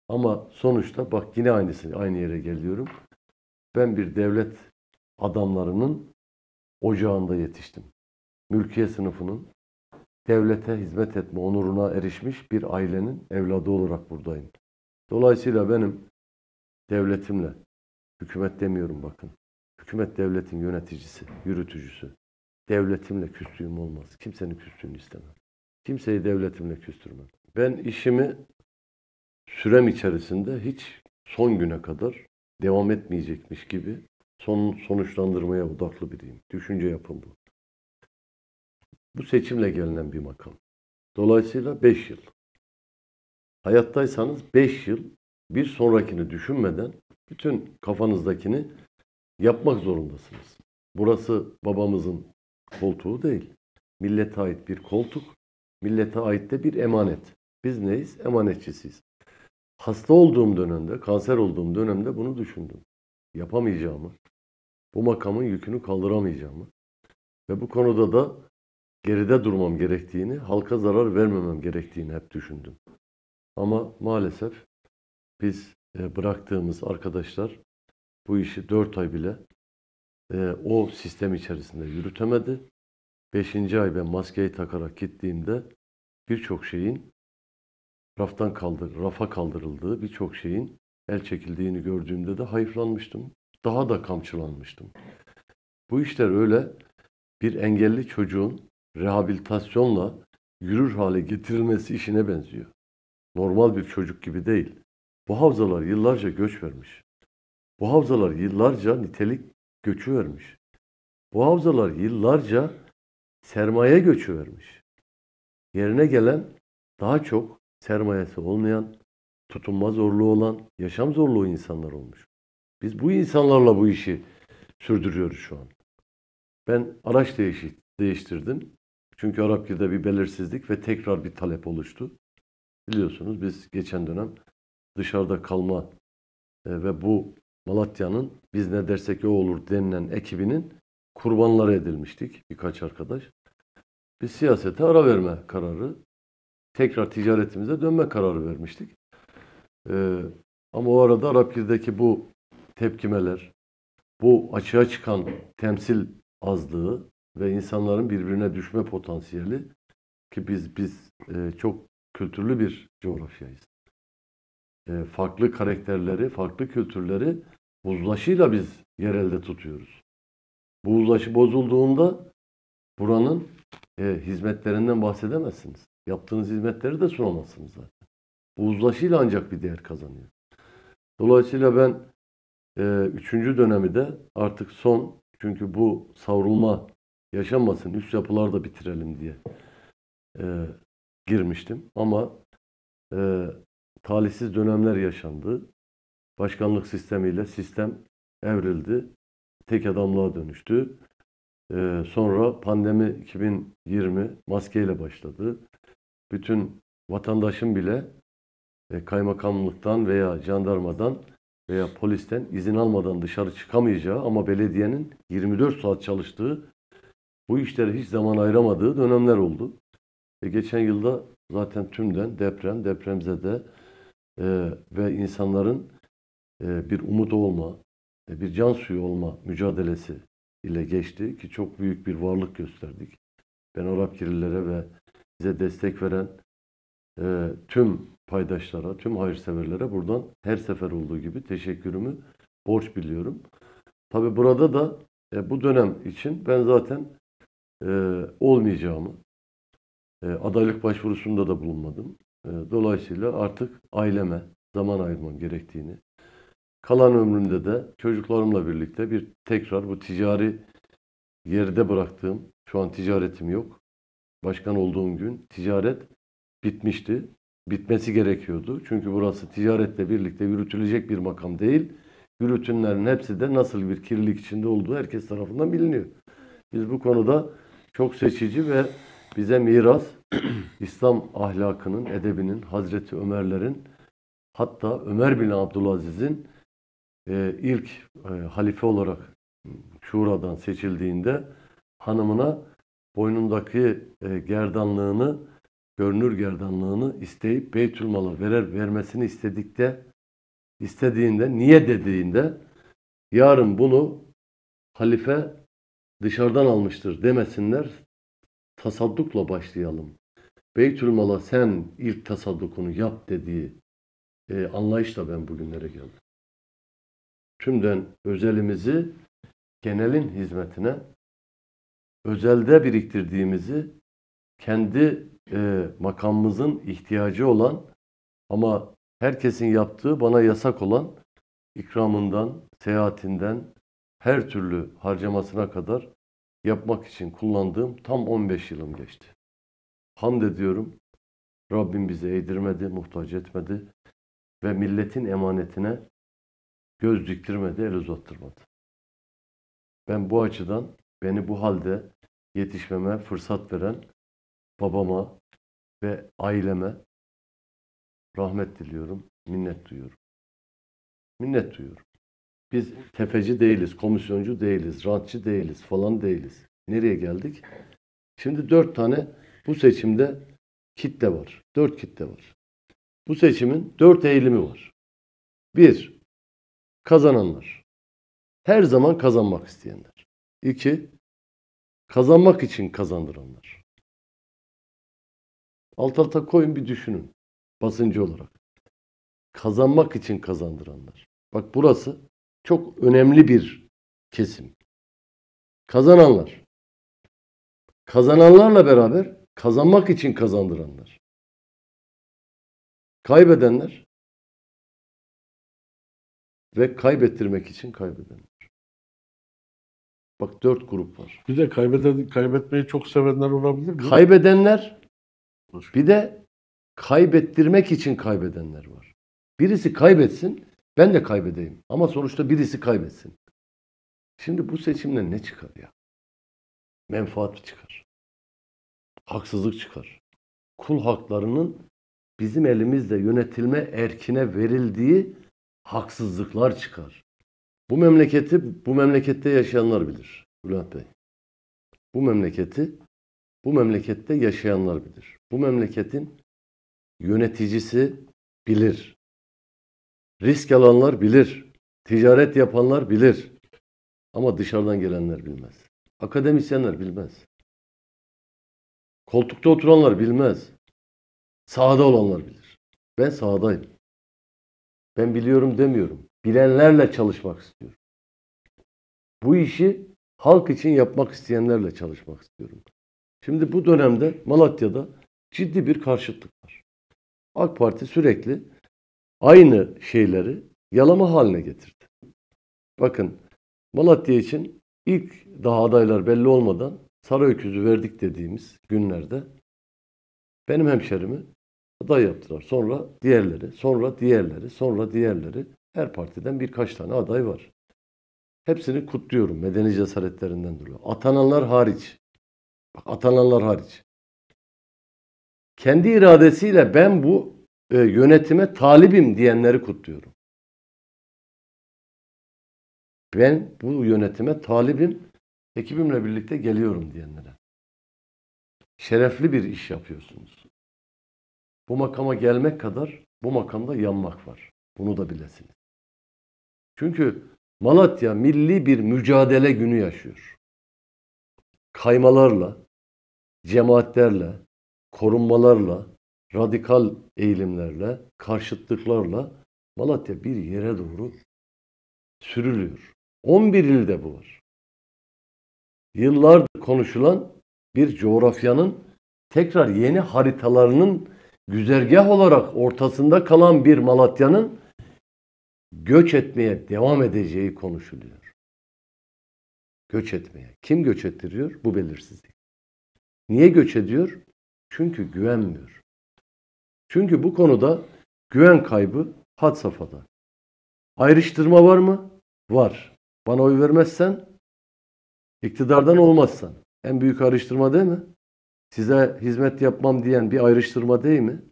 Ama sonuçta bak yine aynısı aynı yere geliyorum. Ben bir devlet adamlarının ocağında yetiştim. Mülkiye sınıfının devlete hizmet etme onuruna erişmiş bir ailenin evladı olarak buradayım. Dolayısıyla benim devletimle, hükümet demiyorum bakın, hükümet devletin yöneticisi, yürütücüsü, devletimle küstüğüm olmaz. Kimsenin küstüğünü istemem. Kimseyi devletimle küstürmem. Ben işimi sürem içerisinde hiç son güne kadar devam etmeyecekmiş gibi son sonuçlandırmaya odaklı biriyim. Düşünce yapım bu. Bu seçimle gelinen bir makam. Dolayısıyla 5 yıl. Hayattaysanız 5 yıl bir sonrakini düşünmeden bütün kafanızdakini yapmak zorundasınız. Burası babamızın koltuğu değil. Millete ait bir koltuk, millete ait de bir emanet. Biz neyiz? Emanetçisiyiz. Hasta olduğum dönemde, kanser olduğum dönemde bunu düşündüm yapamayacağımı, bu makamın yükünü kaldıramayacağımı ve bu konuda da geride durmam gerektiğini, halka zarar vermemem gerektiğini hep düşündüm. Ama maalesef biz e, bıraktığımız arkadaşlar bu işi 4 ay bile e, o sistem içerisinde yürütemedi. 5. ay ben maskeyi takarak gittiğimde birçok şeyin raftan kaldır, rafa kaldırıldığı birçok şeyin el çekildiğini gördüğümde de hayıflanmıştım. Daha da kamçılanmıştım. Bu işler öyle bir engelli çocuğun rehabilitasyonla yürür hale getirilmesi işine benziyor. Normal bir çocuk gibi değil. Bu havzalar yıllarca göç vermiş. Bu havzalar yıllarca nitelik göçü vermiş. Bu havzalar yıllarca sermaye göçü vermiş. Yerine gelen daha çok sermayesi olmayan, tutunma zorluğu olan, yaşam zorluğu insanlar olmuş. Biz bu insanlarla bu işi sürdürüyoruz şu an. Ben araç değişi, değiştirdim. Çünkü Arapgir'de bir belirsizlik ve tekrar bir talep oluştu. Biliyorsunuz biz geçen dönem dışarıda kalma e, ve bu Malatya'nın biz ne dersek o olur denilen ekibinin kurbanları edilmiştik birkaç arkadaş. Biz siyasete ara verme kararı, tekrar ticaretimize dönme kararı vermiştik. Ee, ama o arada Arapgir'deki bu tepkimeler, bu açığa çıkan temsil azlığı ve insanların birbirine düşme potansiyeli ki biz biz e, çok kültürlü bir coğrafyayız. E, farklı karakterleri, farklı kültürleri buzlaşıyla biz yerelde tutuyoruz. Bu uzlaşı bozulduğunda buranın e, hizmetlerinden bahsedemezsiniz. Yaptığınız hizmetleri de sunamazsınız zaten. Bu uzlaşıyla ancak bir değer kazanıyor. Dolayısıyla ben e, üçüncü dönemi de artık son çünkü bu savrulma yaşanmasın üst yapılar da bitirelim diye e, girmiştim. Ama e, talihsiz dönemler yaşandı. Başkanlık sistemiyle sistem evrildi. Tek adamlığa dönüştü. E, sonra pandemi 2020 maskeyle başladı. Bütün vatandaşın bile e, kaymakamlıktan veya jandarmadan veya polisten izin almadan dışarı çıkamayacağı ama belediyenin 24 saat çalıştığı bu işlere hiç zaman ayıramadığı dönemler oldu. E geçen yılda zaten tümden deprem, depremzede e, ve insanların e, bir umut olma, e, bir can suyu olma mücadelesi ile geçti ki çok büyük bir varlık gösterdik. Ben Arap Kirlilere ve bize destek veren e, tüm paydaşlara, tüm hayırseverlere buradan her sefer olduğu gibi teşekkürümü borç biliyorum. Tabi burada da e, bu dönem için ben zaten e, olmayacağımı, e, adaylık başvurusunda da bulunmadım. E, dolayısıyla artık aileme zaman ayırmam gerektiğini, kalan ömrümde de çocuklarımla birlikte bir tekrar bu ticari yerde bıraktığım, şu an ticaretim yok. Başkan olduğum gün ticaret bitmişti bitmesi gerekiyordu. Çünkü burası ticaretle birlikte yürütülecek bir makam değil. Yürütünlerin hepsi de nasıl bir kirlilik içinde olduğu herkes tarafından biliniyor. Biz bu konuda çok seçici ve bize miras İslam ahlakının, edebinin, Hazreti Ömerlerin hatta Ömer bin Abdülaziz'in e, ilk e, halife olarak Şura'dan seçildiğinde hanımına boynundaki e, gerdanlığını görünür gerdanlığını isteyip Beytülmal'a verer vermesini istedikte istediğinde niye dediğinde yarın bunu halife dışarıdan almıştır demesinler. Tasaddukla başlayalım. Beytülmal'a sen ilk tasaddukunu yap dediği e, anlayışla ben bugünlere geldim. Tümden özelimizi genelin hizmetine, özelde biriktirdiğimizi kendi e, makamımızın ihtiyacı olan ama herkesin yaptığı bana yasak olan ikramından, seyahatinden her türlü harcamasına kadar yapmak için kullandığım tam 15 yılım geçti. Hamd ediyorum. Rabbim bizi eğdirmedi, muhtaç etmedi ve milletin emanetine göz diktirmedi, el uzattırmadı. Ben bu açıdan beni bu halde yetişmeme fırsat veren babama ve aileme rahmet diliyorum, minnet duyuyorum. Minnet duyuyorum. Biz tefeci değiliz, komisyoncu değiliz, rantçı değiliz falan değiliz. Nereye geldik? Şimdi dört tane bu seçimde kitle var. Dört kitle var. Bu seçimin dört eğilimi var. Bir, kazananlar. Her zaman kazanmak isteyenler. İki, kazanmak için kazandıranlar. Alt alta koyun bir düşünün. Basıncı olarak. Kazanmak için kazandıranlar. Bak burası çok önemli bir kesim. Kazananlar. Kazananlarla beraber kazanmak için kazandıranlar. Kaybedenler ve kaybettirmek için kaybedenler. Bak dört grup var. Bir de kaybeden, kaybetmeyi çok sevenler olabilir mi? Kaybedenler bir de kaybettirmek için kaybedenler var. Birisi kaybetsin, ben de kaybedeyim. Ama sonuçta birisi kaybetsin. Şimdi bu seçimle ne çıkar ya? Menfaat çıkar. Haksızlık çıkar. Kul haklarının bizim elimizde yönetilme erkine verildiği haksızlıklar çıkar. Bu memleketi bu memlekette yaşayanlar bilir Bülent Bey. Bu memleketi bu memlekette yaşayanlar bilir. Bu memleketin yöneticisi bilir. Risk alanlar bilir. Ticaret yapanlar bilir. Ama dışarıdan gelenler bilmez. Akademisyenler bilmez. Koltukta oturanlar bilmez. Sahada olanlar bilir. Ben sahadayım. Ben biliyorum demiyorum. Bilenlerle çalışmak istiyorum. Bu işi halk için yapmak isteyenlerle çalışmak istiyorum. Şimdi bu dönemde Malatya'da ciddi bir karşıtlık var. AK Parti sürekli aynı şeyleri yalama haline getirdi. Bakın Malatya için ilk daha adaylar belli olmadan saray öküzü verdik dediğimiz günlerde benim hemşerimi aday yaptılar. Sonra diğerleri, sonra diğerleri, sonra diğerleri. Her partiden birkaç tane aday var. Hepsini kutluyorum medeni cesaretlerinden dolayı. Atananlar hariç. Bak atananlar hariç. Kendi iradesiyle ben bu e, yönetime talibim diyenleri kutluyorum. Ben bu yönetime talibim, ekibimle birlikte geliyorum diyenlere. Şerefli bir iş yapıyorsunuz. Bu makama gelmek kadar bu makamda yanmak var. Bunu da bilesiniz. Çünkü Malatya milli bir mücadele günü yaşıyor. Kaymalarla, cemaatlerle, korunmalarla, radikal eğilimlerle, karşıtlıklarla Malatya bir yere doğru sürülüyor. 11 ilde bu var. Yıllardır konuşulan bir coğrafyanın tekrar yeni haritalarının güzergah olarak ortasında kalan bir Malatya'nın göç etmeye devam edeceği konuşuluyor. Göç etmeye. Kim göç ettiriyor? Bu belirsizlik. Niye göç ediyor? Çünkü güvenmiyor. Çünkü bu konuda güven kaybı had safhada. Ayrıştırma var mı? Var. Bana oy vermezsen, iktidardan olmazsan. En büyük ayrıştırma değil mi? Size hizmet yapmam diyen bir ayrıştırma değil mi?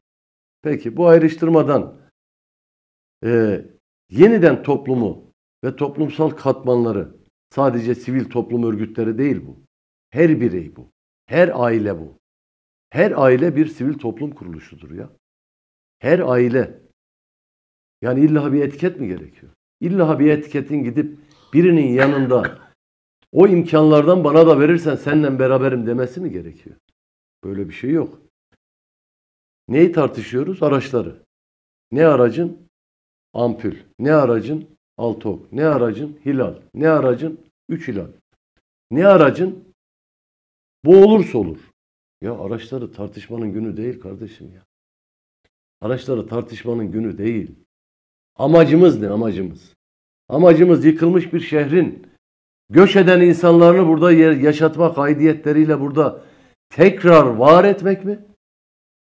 Peki bu ayrıştırmadan e, yeniden toplumu ve toplumsal katmanları sadece sivil toplum örgütleri değil bu. Her birey bu. Her aile bu. Her aile bir sivil toplum kuruluşudur ya. Her aile. Yani illa bir etiket mi gerekiyor? İlla bir etiketin gidip birinin yanında o imkanlardan bana da verirsen seninle beraberim demesi mi gerekiyor? Böyle bir şey yok. Neyi tartışıyoruz? Araçları. Ne aracın? Ampul. Ne aracın? Altok. Ne aracın? Hilal. Ne aracın? Üç hilal. Ne aracın? Bu olursa olur. Ya araçları tartışmanın günü değil kardeşim ya. Araçları tartışmanın günü değil. Amacımız ne amacımız? Amacımız yıkılmış bir şehrin göç eden insanlarını burada yaşatma kaidiyetleriyle burada tekrar var etmek mi?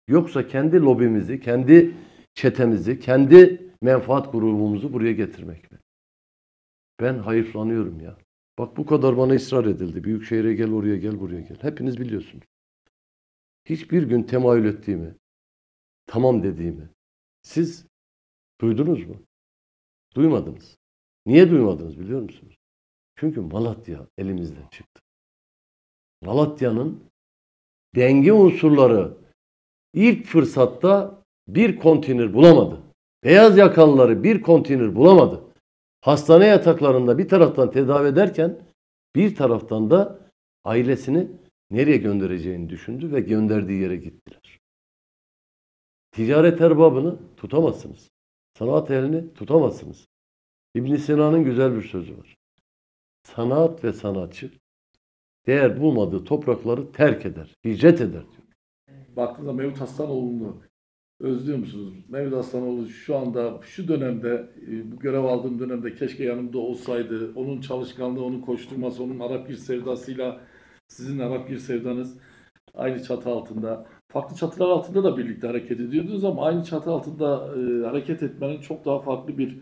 Yoksa kendi lobimizi, kendi çetemizi, kendi menfaat grubumuzu buraya getirmek mi? Ben hayıflanıyorum ya. Bak bu kadar bana ısrar edildi. Büyükşehir'e gel oraya gel buraya gel. Hepiniz biliyorsunuz. Hiçbir gün temayül ettiğimi, tamam dediğimi siz duydunuz mu? Duymadınız. Niye duymadınız biliyor musunuz? Çünkü Malatya elimizden çıktı. Malatya'nın denge unsurları ilk fırsatta bir kontinir bulamadı. Beyaz yakalıları bir kontinir bulamadı hastane yataklarında bir taraftan tedavi ederken bir taraftan da ailesini nereye göndereceğini düşündü ve gönderdiği yere gittiler. Ticaret erbabını tutamazsınız. Sanat elini tutamazsınız. İbn Sina'nın güzel bir sözü var. Sanat ve sanatçı değer bulmadığı toprakları terk eder, hicret eder diyor. Baktığında Mevlüt Hassanoğlu'nu özlüyor musunuz? Mevlüt Aslanoğlu şu anda şu dönemde e, bu görev aldığım dönemde keşke yanımda olsaydı. Onun çalışkanlığı, onun koşturması, onun Arap bir sevdasıyla sizin Arap bir sevdanız aynı çatı altında. Farklı çatılar altında da birlikte hareket ediyordunuz ama aynı çatı altında e, hareket etmenin çok daha farklı bir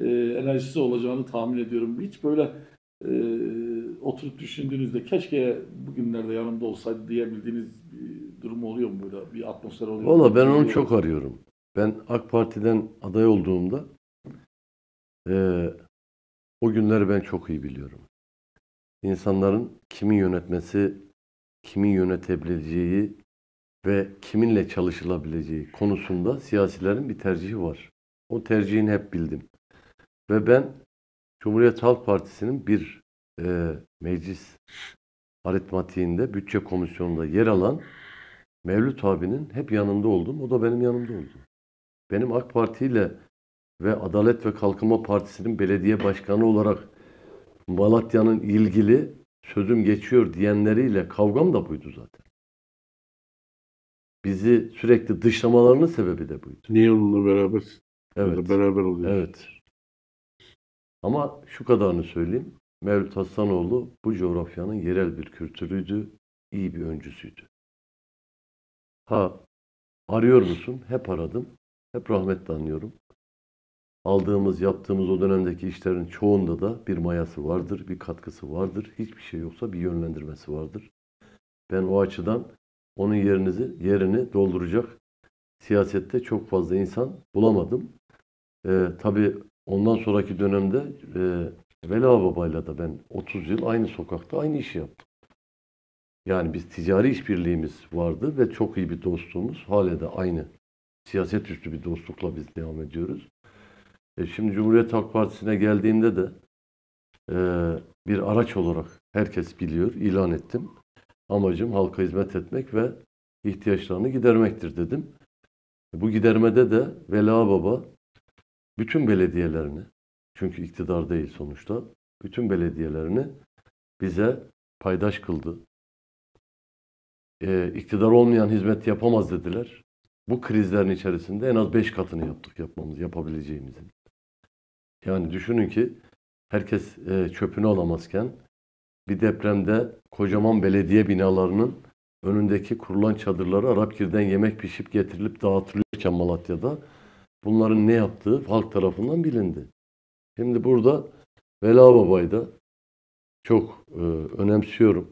e, enerjisi olacağını tahmin ediyorum. Hiç böyle e, oturup düşündüğünüzde keşke bugünlerde yanımda olsaydı diyebildiğiniz durum oluyor mu böyle? Bir atmosfer oluyor Valla ben onu çok arıyorum. Ben AK Parti'den aday olduğumda e, o günleri ben çok iyi biliyorum. İnsanların kimi yönetmesi, kimi yönetebileceği ve kiminle çalışılabileceği konusunda siyasilerin bir tercihi var. O tercihini hep bildim. Ve ben Cumhuriyet Halk Partisi'nin bir e, meclis aritmatiğinde bütçe komisyonunda yer alan Mevlüt abinin hep yanında oldum. O da benim yanımda oldu. Benim AK Parti ile ve Adalet ve Kalkınma Partisi'nin belediye başkanı olarak Malatya'nın ilgili sözüm geçiyor diyenleriyle kavgam da buydu zaten. Bizi sürekli dışlamalarının sebebi de buydu. Niye onunla beraber? Evet. Beraber oluyoruz. Evet. Ama şu kadarını söyleyeyim. Mevlüt Hasanoğlu bu coğrafyanın yerel bir kültürüydü, iyi bir öncüsüydü. Ha, arıyor musun? Hep aradım. Hep rahmetle anlıyorum. Aldığımız, yaptığımız o dönemdeki işlerin çoğunda da bir mayası vardır, bir katkısı vardır. Hiçbir şey yoksa bir yönlendirmesi vardır. Ben o açıdan onun yerinizi, yerini dolduracak siyasette çok fazla insan bulamadım. Ee, tabii ondan sonraki dönemde e, Vela Baba'yla da ben 30 yıl aynı sokakta aynı işi yaptım. Yani biz ticari işbirliğimiz vardı ve çok iyi bir dostluğumuz. Hala da aynı siyaset üstü bir dostlukla biz devam ediyoruz. E şimdi Cumhuriyet Halk Partisi'ne geldiğimde de e, bir araç olarak herkes biliyor, ilan ettim. Amacım halka hizmet etmek ve ihtiyaçlarını gidermektir dedim. Bu gidermede de Vela Baba bütün belediyelerini, çünkü iktidar değil sonuçta, bütün belediyelerini bize paydaş kıldı e, iktidar olmayan hizmet yapamaz dediler. Bu krizlerin içerisinde en az beş katını yaptık yapmamız, yapabileceğimizin. Yani düşünün ki herkes e, çöpünü alamazken bir depremde kocaman belediye binalarının önündeki kurulan çadırları Arapkir'den yemek pişip getirilip dağıtılırken Malatya'da bunların ne yaptığı halk tarafından bilindi. Şimdi burada Vela Baba'yı da çok e, önemsiyorum.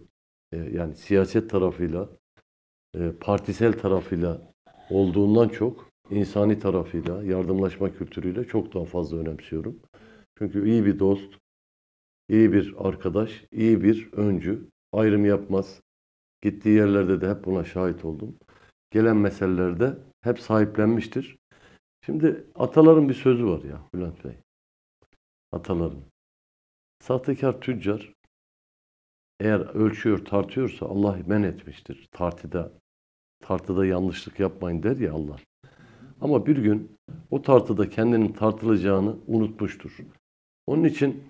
E, yani siyaset tarafıyla e, partisel tarafıyla olduğundan çok insani tarafıyla, yardımlaşma kültürüyle çok daha fazla önemsiyorum. Çünkü iyi bir dost, iyi bir arkadaş, iyi bir öncü, ayrım yapmaz. Gittiği yerlerde de hep buna şahit oldum. Gelen meselelerde hep sahiplenmiştir. Şimdi ataların bir sözü var ya Bülent Bey. Ataların. Sahtekar tüccar eğer ölçüyor tartıyorsa Allah men etmiştir. Tartıda tartıda yanlışlık yapmayın der ya Allah. Ama bir gün o tartıda kendinin tartılacağını unutmuştur. Onun için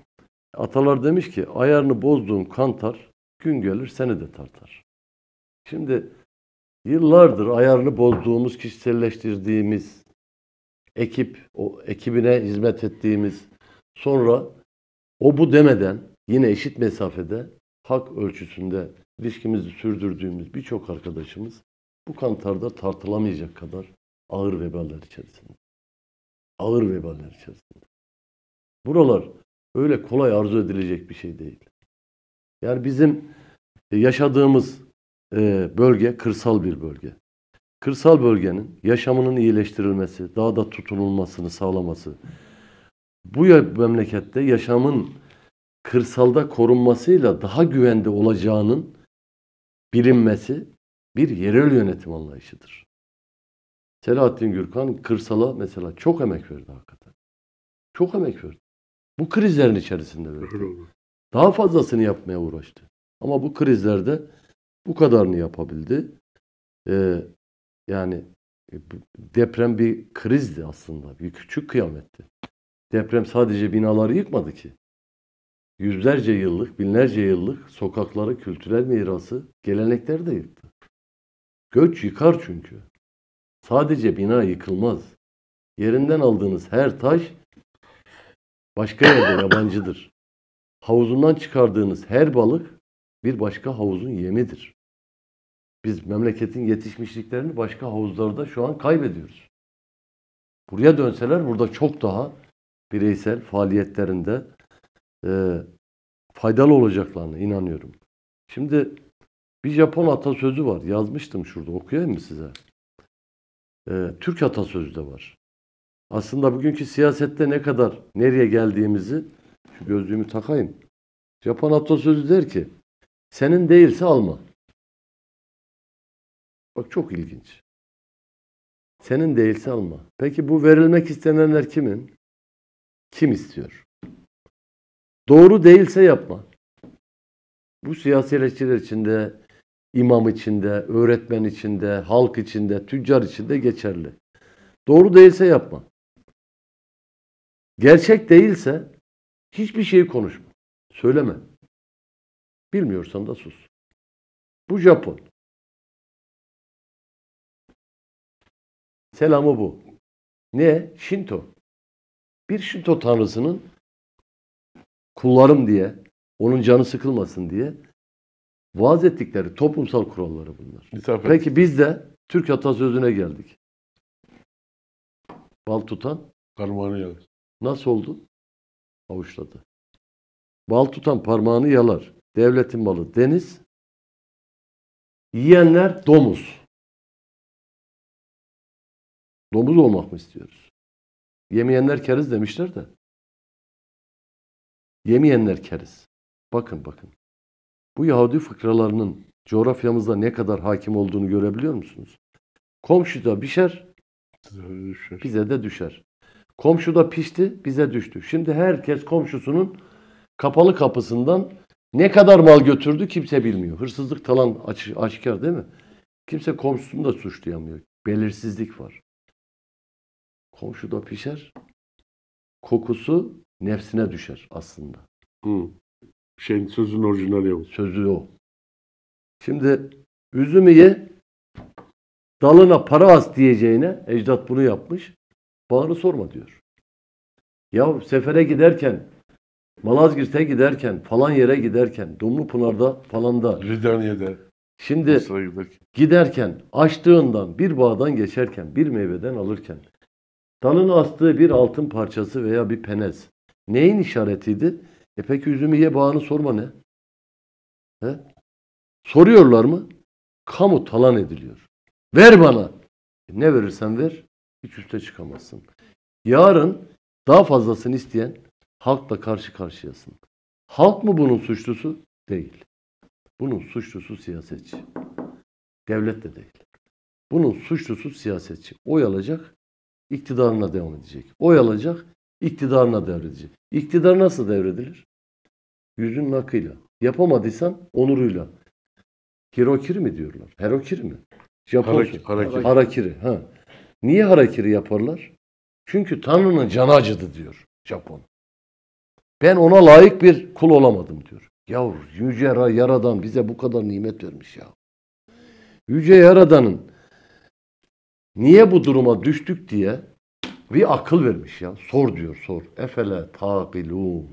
atalar demiş ki ayarını bozduğun kantar gün gelir seni de tartar. Şimdi yıllardır ayarını bozduğumuz, kişiselleştirdiğimiz ekip, o ekibine hizmet ettiğimiz sonra o bu demeden yine eşit mesafede Hak ölçüsünde ilişkimizi sürdürdüğümüz birçok arkadaşımız bu kantarda tartılamayacak kadar ağır veballer içerisinde. Ağır veballer içerisinde. Buralar öyle kolay arzu edilecek bir şey değil. Yani bizim e, yaşadığımız e, bölge kırsal bir bölge. Kırsal bölgenin yaşamının iyileştirilmesi, daha da tutunulmasını sağlaması, bu memlekette yaşamın kırsalda korunmasıyla daha güvende olacağının bilinmesi bir yerel yönetim anlayışıdır. Selahattin Gürkan kırsala mesela çok emek verdi hakikaten. Çok emek verdi. Bu krizlerin içerisinde verdi. Daha fazlasını yapmaya uğraştı. Ama bu krizlerde bu kadarını yapabildi. Ee, yani e, deprem bir krizdi aslında. Bir küçük kıyametti. Deprem sadece binaları yıkmadı ki yüzlerce yıllık, binlerce yıllık sokakları, kültürel mirası, gelenekleri de yıktı. Göç yıkar çünkü. Sadece bina yıkılmaz. Yerinden aldığınız her taş başka yerde yabancıdır. Havuzundan çıkardığınız her balık bir başka havuzun yemidir. Biz memleketin yetişmişliklerini başka havuzlarda şu an kaybediyoruz. Buraya dönseler burada çok daha bireysel faaliyetlerinde e, faydalı olacaklarına inanıyorum. Şimdi bir Japon atasözü var. Yazmıştım şurada. Okuyayım mı size? E, Türk atasözü de var. Aslında bugünkü siyasette ne kadar nereye geldiğimizi şu gözlüğümü takayım. Japon atasözü der ki senin değilse alma. Bak çok ilginç. Senin değilse alma. Peki bu verilmek istenenler kimin? Kim istiyor? Doğru değilse yapma. Bu siyasileşçiler içinde, imam içinde, öğretmen içinde, halk içinde, tüccar içinde geçerli. Doğru değilse yapma. Gerçek değilse hiçbir şeyi konuşma. Söyleme. Bilmiyorsan da sus. Bu Japon. Selamı bu. Ne? Shinto. Bir Shinto tanrısının kullarım diye, onun canı sıkılmasın diye vaaz ettikleri toplumsal kuralları bunlar. İtaf Peki biz de Türk atasözüne geldik. Bal tutan parmağını yalar. Nasıl oldu? Avuçladı. Bal tutan parmağını yalar. Devletin malı deniz. Yiyenler domuz. Domuz olmak mı istiyoruz? Yemeyenler keriz demişler de. Yemeyenler keriz. Bakın bakın. Bu Yahudi fıkralarının coğrafyamızda ne kadar hakim olduğunu görebiliyor musunuz? Komşuda pişer, bize de düşer. Komşuda pişti, bize düştü. Şimdi herkes komşusunun kapalı kapısından ne kadar mal götürdü kimse bilmiyor. Hırsızlık talan aç, aşikar değil mi? Kimse komşusunu da suçlayamıyor. Belirsizlik var. Komşuda pişer. Kokusu nefsine düşer aslında. Hı. Şeyin sözün orijinali o. Sözü o. Şimdi üzümü ye, dalına para as diyeceğine ecdat bunu yapmış. Bağını sorma diyor. Ya sefere giderken, Malazgirt'e giderken, falan yere giderken, Dumlupınar'da falan da. Ridaniye'de. Şimdi giderken. açtığından, bir bağdan geçerken, bir meyveden alırken, dalına astığı bir altın parçası veya bir penez, Neyin işaretiydi? E peki üzümü ye bağını sorma ne? He? Soruyorlar mı? Kamu talan ediliyor. Ver bana. E ne verirsen ver. Hiç üste çıkamazsın. Yarın daha fazlasını isteyen halkla karşı karşıyasın. Halk mı bunun suçlusu? Değil. Bunun suçlusu siyasetçi. Devlet de değil. Bunun suçlusu siyasetçi. Oy alacak, iktidarına devam edecek. Oy alacak, iktidarına devredecek. İktidar nasıl devredilir? Yüzün akıyla. Yapamadıysan onuruyla. Hirokiri mi diyorlar? Herokiri mi? Japon harakiri. harakiri. harakiri. Ha. Niye harakiri yaparlar? Çünkü Tanrı'nın canı acıdı diyor Japon. Ben ona layık bir kul olamadım diyor. Yavru Yüce Yaradan bize bu kadar nimet vermiş ya. Yüce Yaradan'ın niye bu duruma düştük diye bir akıl vermiş ya. Sor diyor sor. Efele taqilun.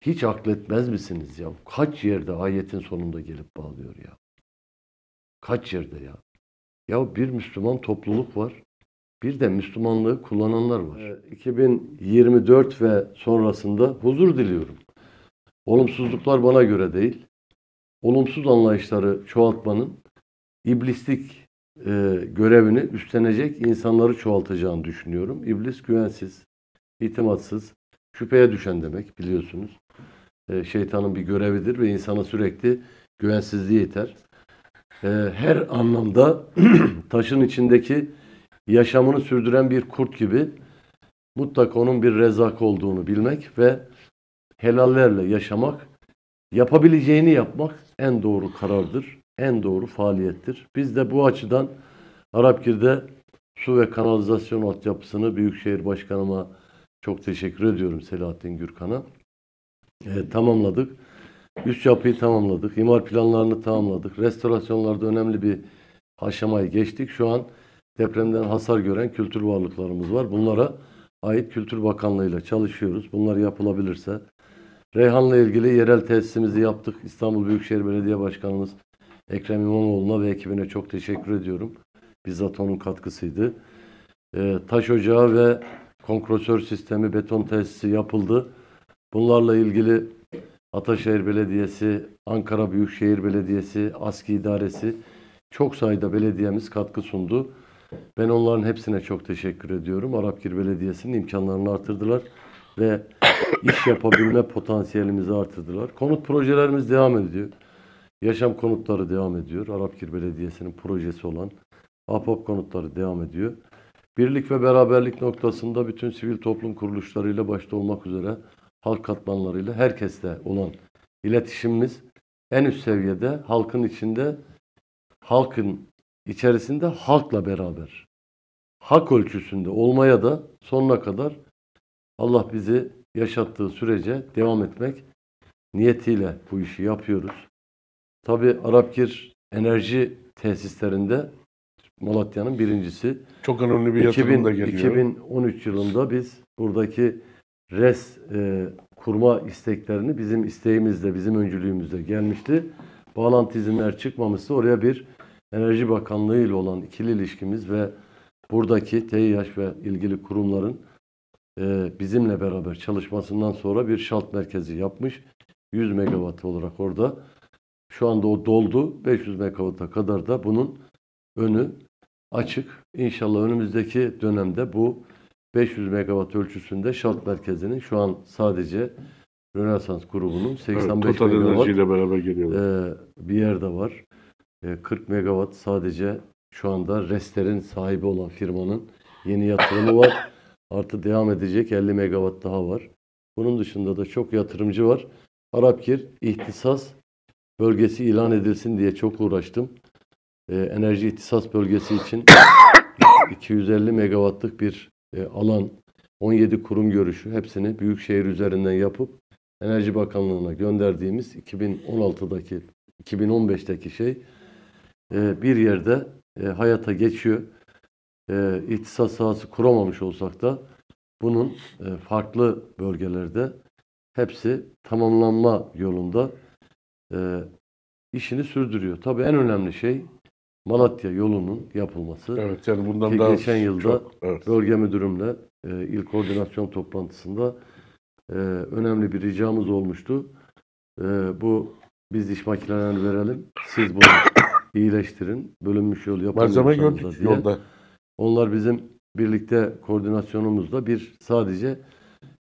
Hiç akletmez misiniz ya? Kaç yerde ayetin sonunda gelip bağlıyor ya. Kaç yerde ya. Ya bir Müslüman topluluk var. Bir de Müslümanlığı kullananlar var. 2024 ee, ve sonrasında huzur diliyorum. Olumsuzluklar bana göre değil. Olumsuz anlayışları çoğaltmanın iblislik e, görevini üstlenecek insanları çoğaltacağını düşünüyorum. İblis güvensiz, itimatsız, şüpheye düşen demek biliyorsunuz. E, şeytanın bir görevidir ve insana sürekli güvensizliği yeter E, her anlamda taşın içindeki yaşamını sürdüren bir kurt gibi mutlaka onun bir rezak olduğunu bilmek ve helallerle yaşamak, yapabileceğini yapmak en doğru karardır en doğru faaliyettir. Biz de bu açıdan Arapkir'de su ve kanalizasyon altyapısını Büyükşehir Başkanıma çok teşekkür ediyorum Selahattin Gürkan'a. E, tamamladık. Üst yapıyı tamamladık. İmar planlarını tamamladık. Restorasyonlarda önemli bir aşamayı geçtik. Şu an depremden hasar gören kültür varlıklarımız var. Bunlara ait Kültür Bakanlığıyla çalışıyoruz. Bunlar yapılabilirse. Reyhan'la ilgili yerel tesisimizi yaptık. İstanbul Büyükşehir Belediye Başkanımız Ekrem İmamoğlu'na ve ekibine çok teşekkür ediyorum. Bizzat onun katkısıydı. E, taş ocağı ve konkrosör sistemi beton tesisi yapıldı. Bunlarla ilgili Ataşehir Belediyesi, Ankara Büyükşehir Belediyesi, Aski İdaresi çok sayıda belediyemiz katkı sundu. Ben onların hepsine çok teşekkür ediyorum. Arapgir Belediyesi'nin imkanlarını artırdılar ve iş yapabilme potansiyelimizi artırdılar. Konut projelerimiz devam ediyor. Yaşam konutları devam ediyor. Arapkir Belediyesi'nin projesi olan APOP konutları devam ediyor. Birlik ve beraberlik noktasında bütün sivil toplum kuruluşlarıyla başta olmak üzere halk katmanlarıyla herkeste olan iletişimimiz en üst seviyede halkın içinde halkın içerisinde halkla beraber hak ölçüsünde olmaya da sonuna kadar Allah bizi yaşattığı sürece devam etmek niyetiyle bu işi yapıyoruz. Tabi Arapgir enerji tesislerinde Malatya'nın birincisi. Çok önemli bir 2000, da geliyor. 2013 yılında biz buradaki res e, kurma isteklerini bizim isteğimizle, bizim öncülüğümüzle gelmişti. Bağlantı izinler çıkmamıştı. Oraya bir Enerji Bakanlığı ile olan ikili ilişkimiz ve buradaki TİH ve ilgili kurumların e, bizimle beraber çalışmasından sonra bir şalt merkezi yapmış. 100 megawatt olarak orada şu anda o doldu. 500 megawatt'a kadar da bunun önü açık. İnşallah önümüzdeki dönemde bu 500 megawatt ölçüsünde şalt merkezinin şu an sadece Rönesans grubunun 85 evet, total megawatt ile beraber geliyorlar. E, bir yerde var. E, 40 megawatt sadece şu anda Rester'in sahibi olan firmanın yeni yatırımı var. Artı devam edecek 50 megawatt daha var. Bunun dışında da çok yatırımcı var. Arapkir İhtisas bölgesi ilan edilsin diye çok uğraştım. E, enerji ihtisas bölgesi için 250 megawattlık bir e, alan, 17 kurum görüşü hepsini Büyükşehir üzerinden yapıp Enerji Bakanlığı'na gönderdiğimiz 2016'daki, 2015'teki şey e, bir yerde e, hayata geçiyor. E, ihtisas sahası kuramamış olsak da bunun e, farklı bölgelerde hepsi tamamlanma yolunda e, işini sürdürüyor. Tabii en önemli şey Malatya yolunun yapılması. Evet yani bundan Ki daha geçen yılda çok, evet. bölge müdürümle e, il koordinasyon toplantısında e, önemli bir ricamız olmuştu. E, bu biz iş makinelerini verelim. Siz bunu iyileştirin. Bölünmüş yol yapamıyorsanız Malzeme diye. yolda. Onlar bizim birlikte koordinasyonumuzda bir sadece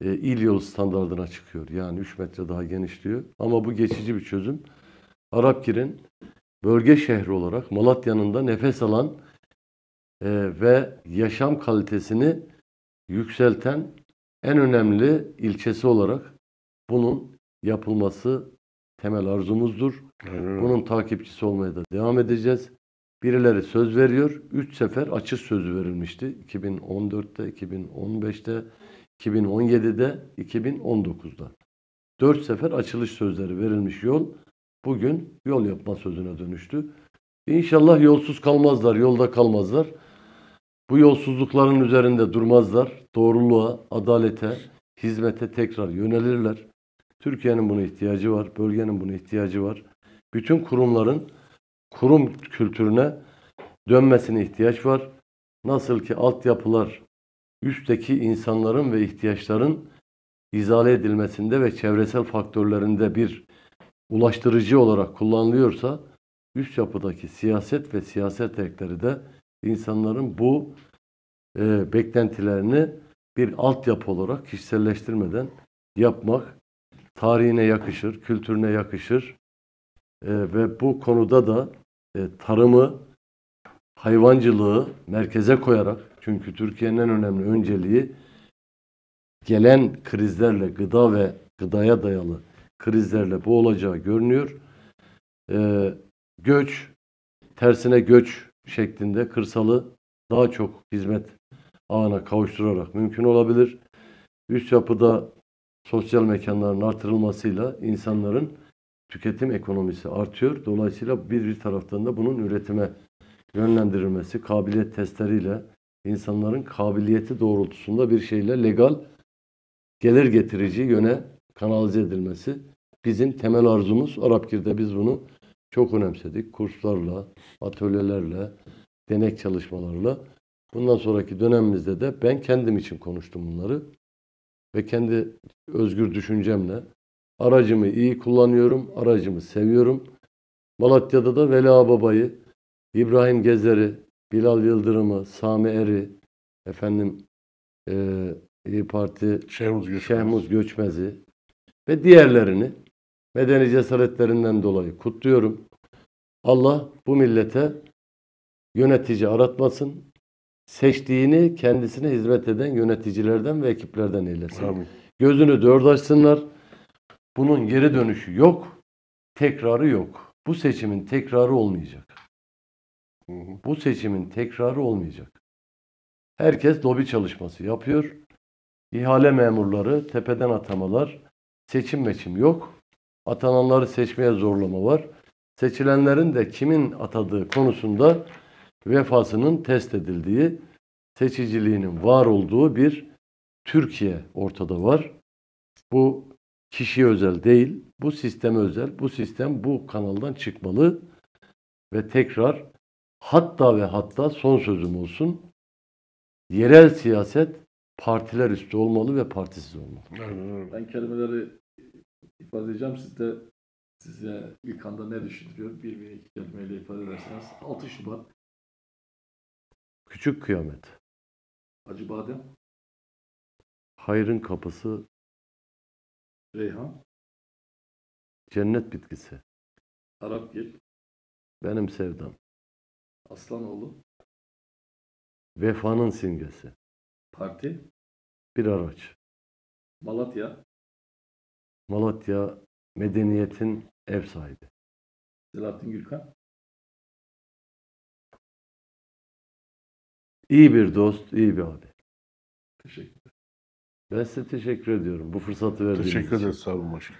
e, il yolu standartına çıkıyor. Yani 3 metre daha genişliyor. Ama bu geçici bir çözüm. Arapkir'in bölge şehri olarak Malatya'nın da nefes alan e, ve yaşam kalitesini yükselten en önemli ilçesi olarak bunun yapılması temel arzumuzdur. Aynen. Bunun takipçisi olmaya da devam edeceğiz. Birileri söz veriyor. Üç sefer açık sözü verilmişti. 2014'te, 2015'te, 2017'de, 2019'da. dört sefer açılış sözleri verilmiş yol bugün yol yapma sözüne dönüştü. İnşallah yolsuz kalmazlar, yolda kalmazlar. Bu yolsuzlukların üzerinde durmazlar. Doğruluğa, adalete, hizmete tekrar yönelirler. Türkiye'nin buna ihtiyacı var, bölgenin buna ihtiyacı var. Bütün kurumların kurum kültürüne dönmesine ihtiyaç var. Nasıl ki altyapılar üstteki insanların ve ihtiyaçların izale edilmesinde ve çevresel faktörlerinde bir ulaştırıcı olarak kullanılıyorsa üst yapıdaki siyaset ve siyaset ekleri de insanların bu e, beklentilerini bir altyapı olarak kişiselleştirmeden yapmak tarihine yakışır, kültürüne yakışır e, ve bu konuda da e, tarımı, hayvancılığı merkeze koyarak çünkü Türkiye'nin en önemli önceliği gelen krizlerle gıda ve gıdaya dayalı krizlerle bu olacağı görünüyor. Ee, göç, tersine göç şeklinde kırsalı daha çok hizmet ağına kavuşturarak mümkün olabilir. Üst yapıda sosyal mekanların artırılmasıyla insanların tüketim ekonomisi artıyor. Dolayısıyla bir, bir taraftan da bunun üretime yönlendirilmesi, kabiliyet testleriyle insanların kabiliyeti doğrultusunda bir şeyle legal gelir getirici yöne kanalize edilmesi bizim temel arzumuz. Arapkir'de biz bunu çok önemsedik. Kurslarla, atölyelerle, denek çalışmalarla. Bundan sonraki dönemimizde de ben kendim için konuştum bunları. Ve kendi özgür düşüncemle aracımı iyi kullanıyorum, aracımı seviyorum. Malatya'da da Vela Baba'yı, İbrahim Gezer'i, Bilal Yıldırım'ı, Sami Er'i, efendim e, İyi Parti Şehmuz Göçmez. Şehmuz Göçmez'i ve diğerlerini medeni cesaretlerinden dolayı kutluyorum. Allah bu millete yönetici aratmasın. Seçtiğini kendisine hizmet eden yöneticilerden ve ekiplerden eylesin. Amin. Gözünü dört açsınlar. Bunun geri dönüşü yok. Tekrarı yok. Bu seçimin tekrarı olmayacak. Bu seçimin tekrarı olmayacak. Herkes lobi çalışması yapıyor. İhale memurları, tepeden atamalar, seçim meçim yok. Atananları seçmeye zorlama var. Seçilenlerin de kimin atadığı konusunda vefasının test edildiği, seçiciliğinin var olduğu bir Türkiye ortada var. Bu kişiye özel değil, bu sisteme özel. Bu sistem bu kanaldan çıkmalı ve tekrar Hatta ve hatta son sözüm olsun. Yerel siyaset partiler üstü olmalı ve partisiz olmalı. Ben kelimeleri ifade edeceğim. Siz de size ilk anda ne düşündürüyor? Bir veya iki kelimeyle ifade ederseniz. 6 Şubat. Küçük kıyamet. Acı badem. Hayrın kapısı. Reyhan. Cennet bitkisi. Arap gel. Benim sevdam. Aslanoğlu. Vefanın simgesi. Parti. Bir araç. Malatya. Malatya medeniyetin ev sahibi. Selahattin Gülkan. İyi bir dost, iyi bir abi. Teşekkür Ben size teşekkür ediyorum bu fırsatı verdiğiniz için. Teşekkür ederiz. Sağ olun başkanım.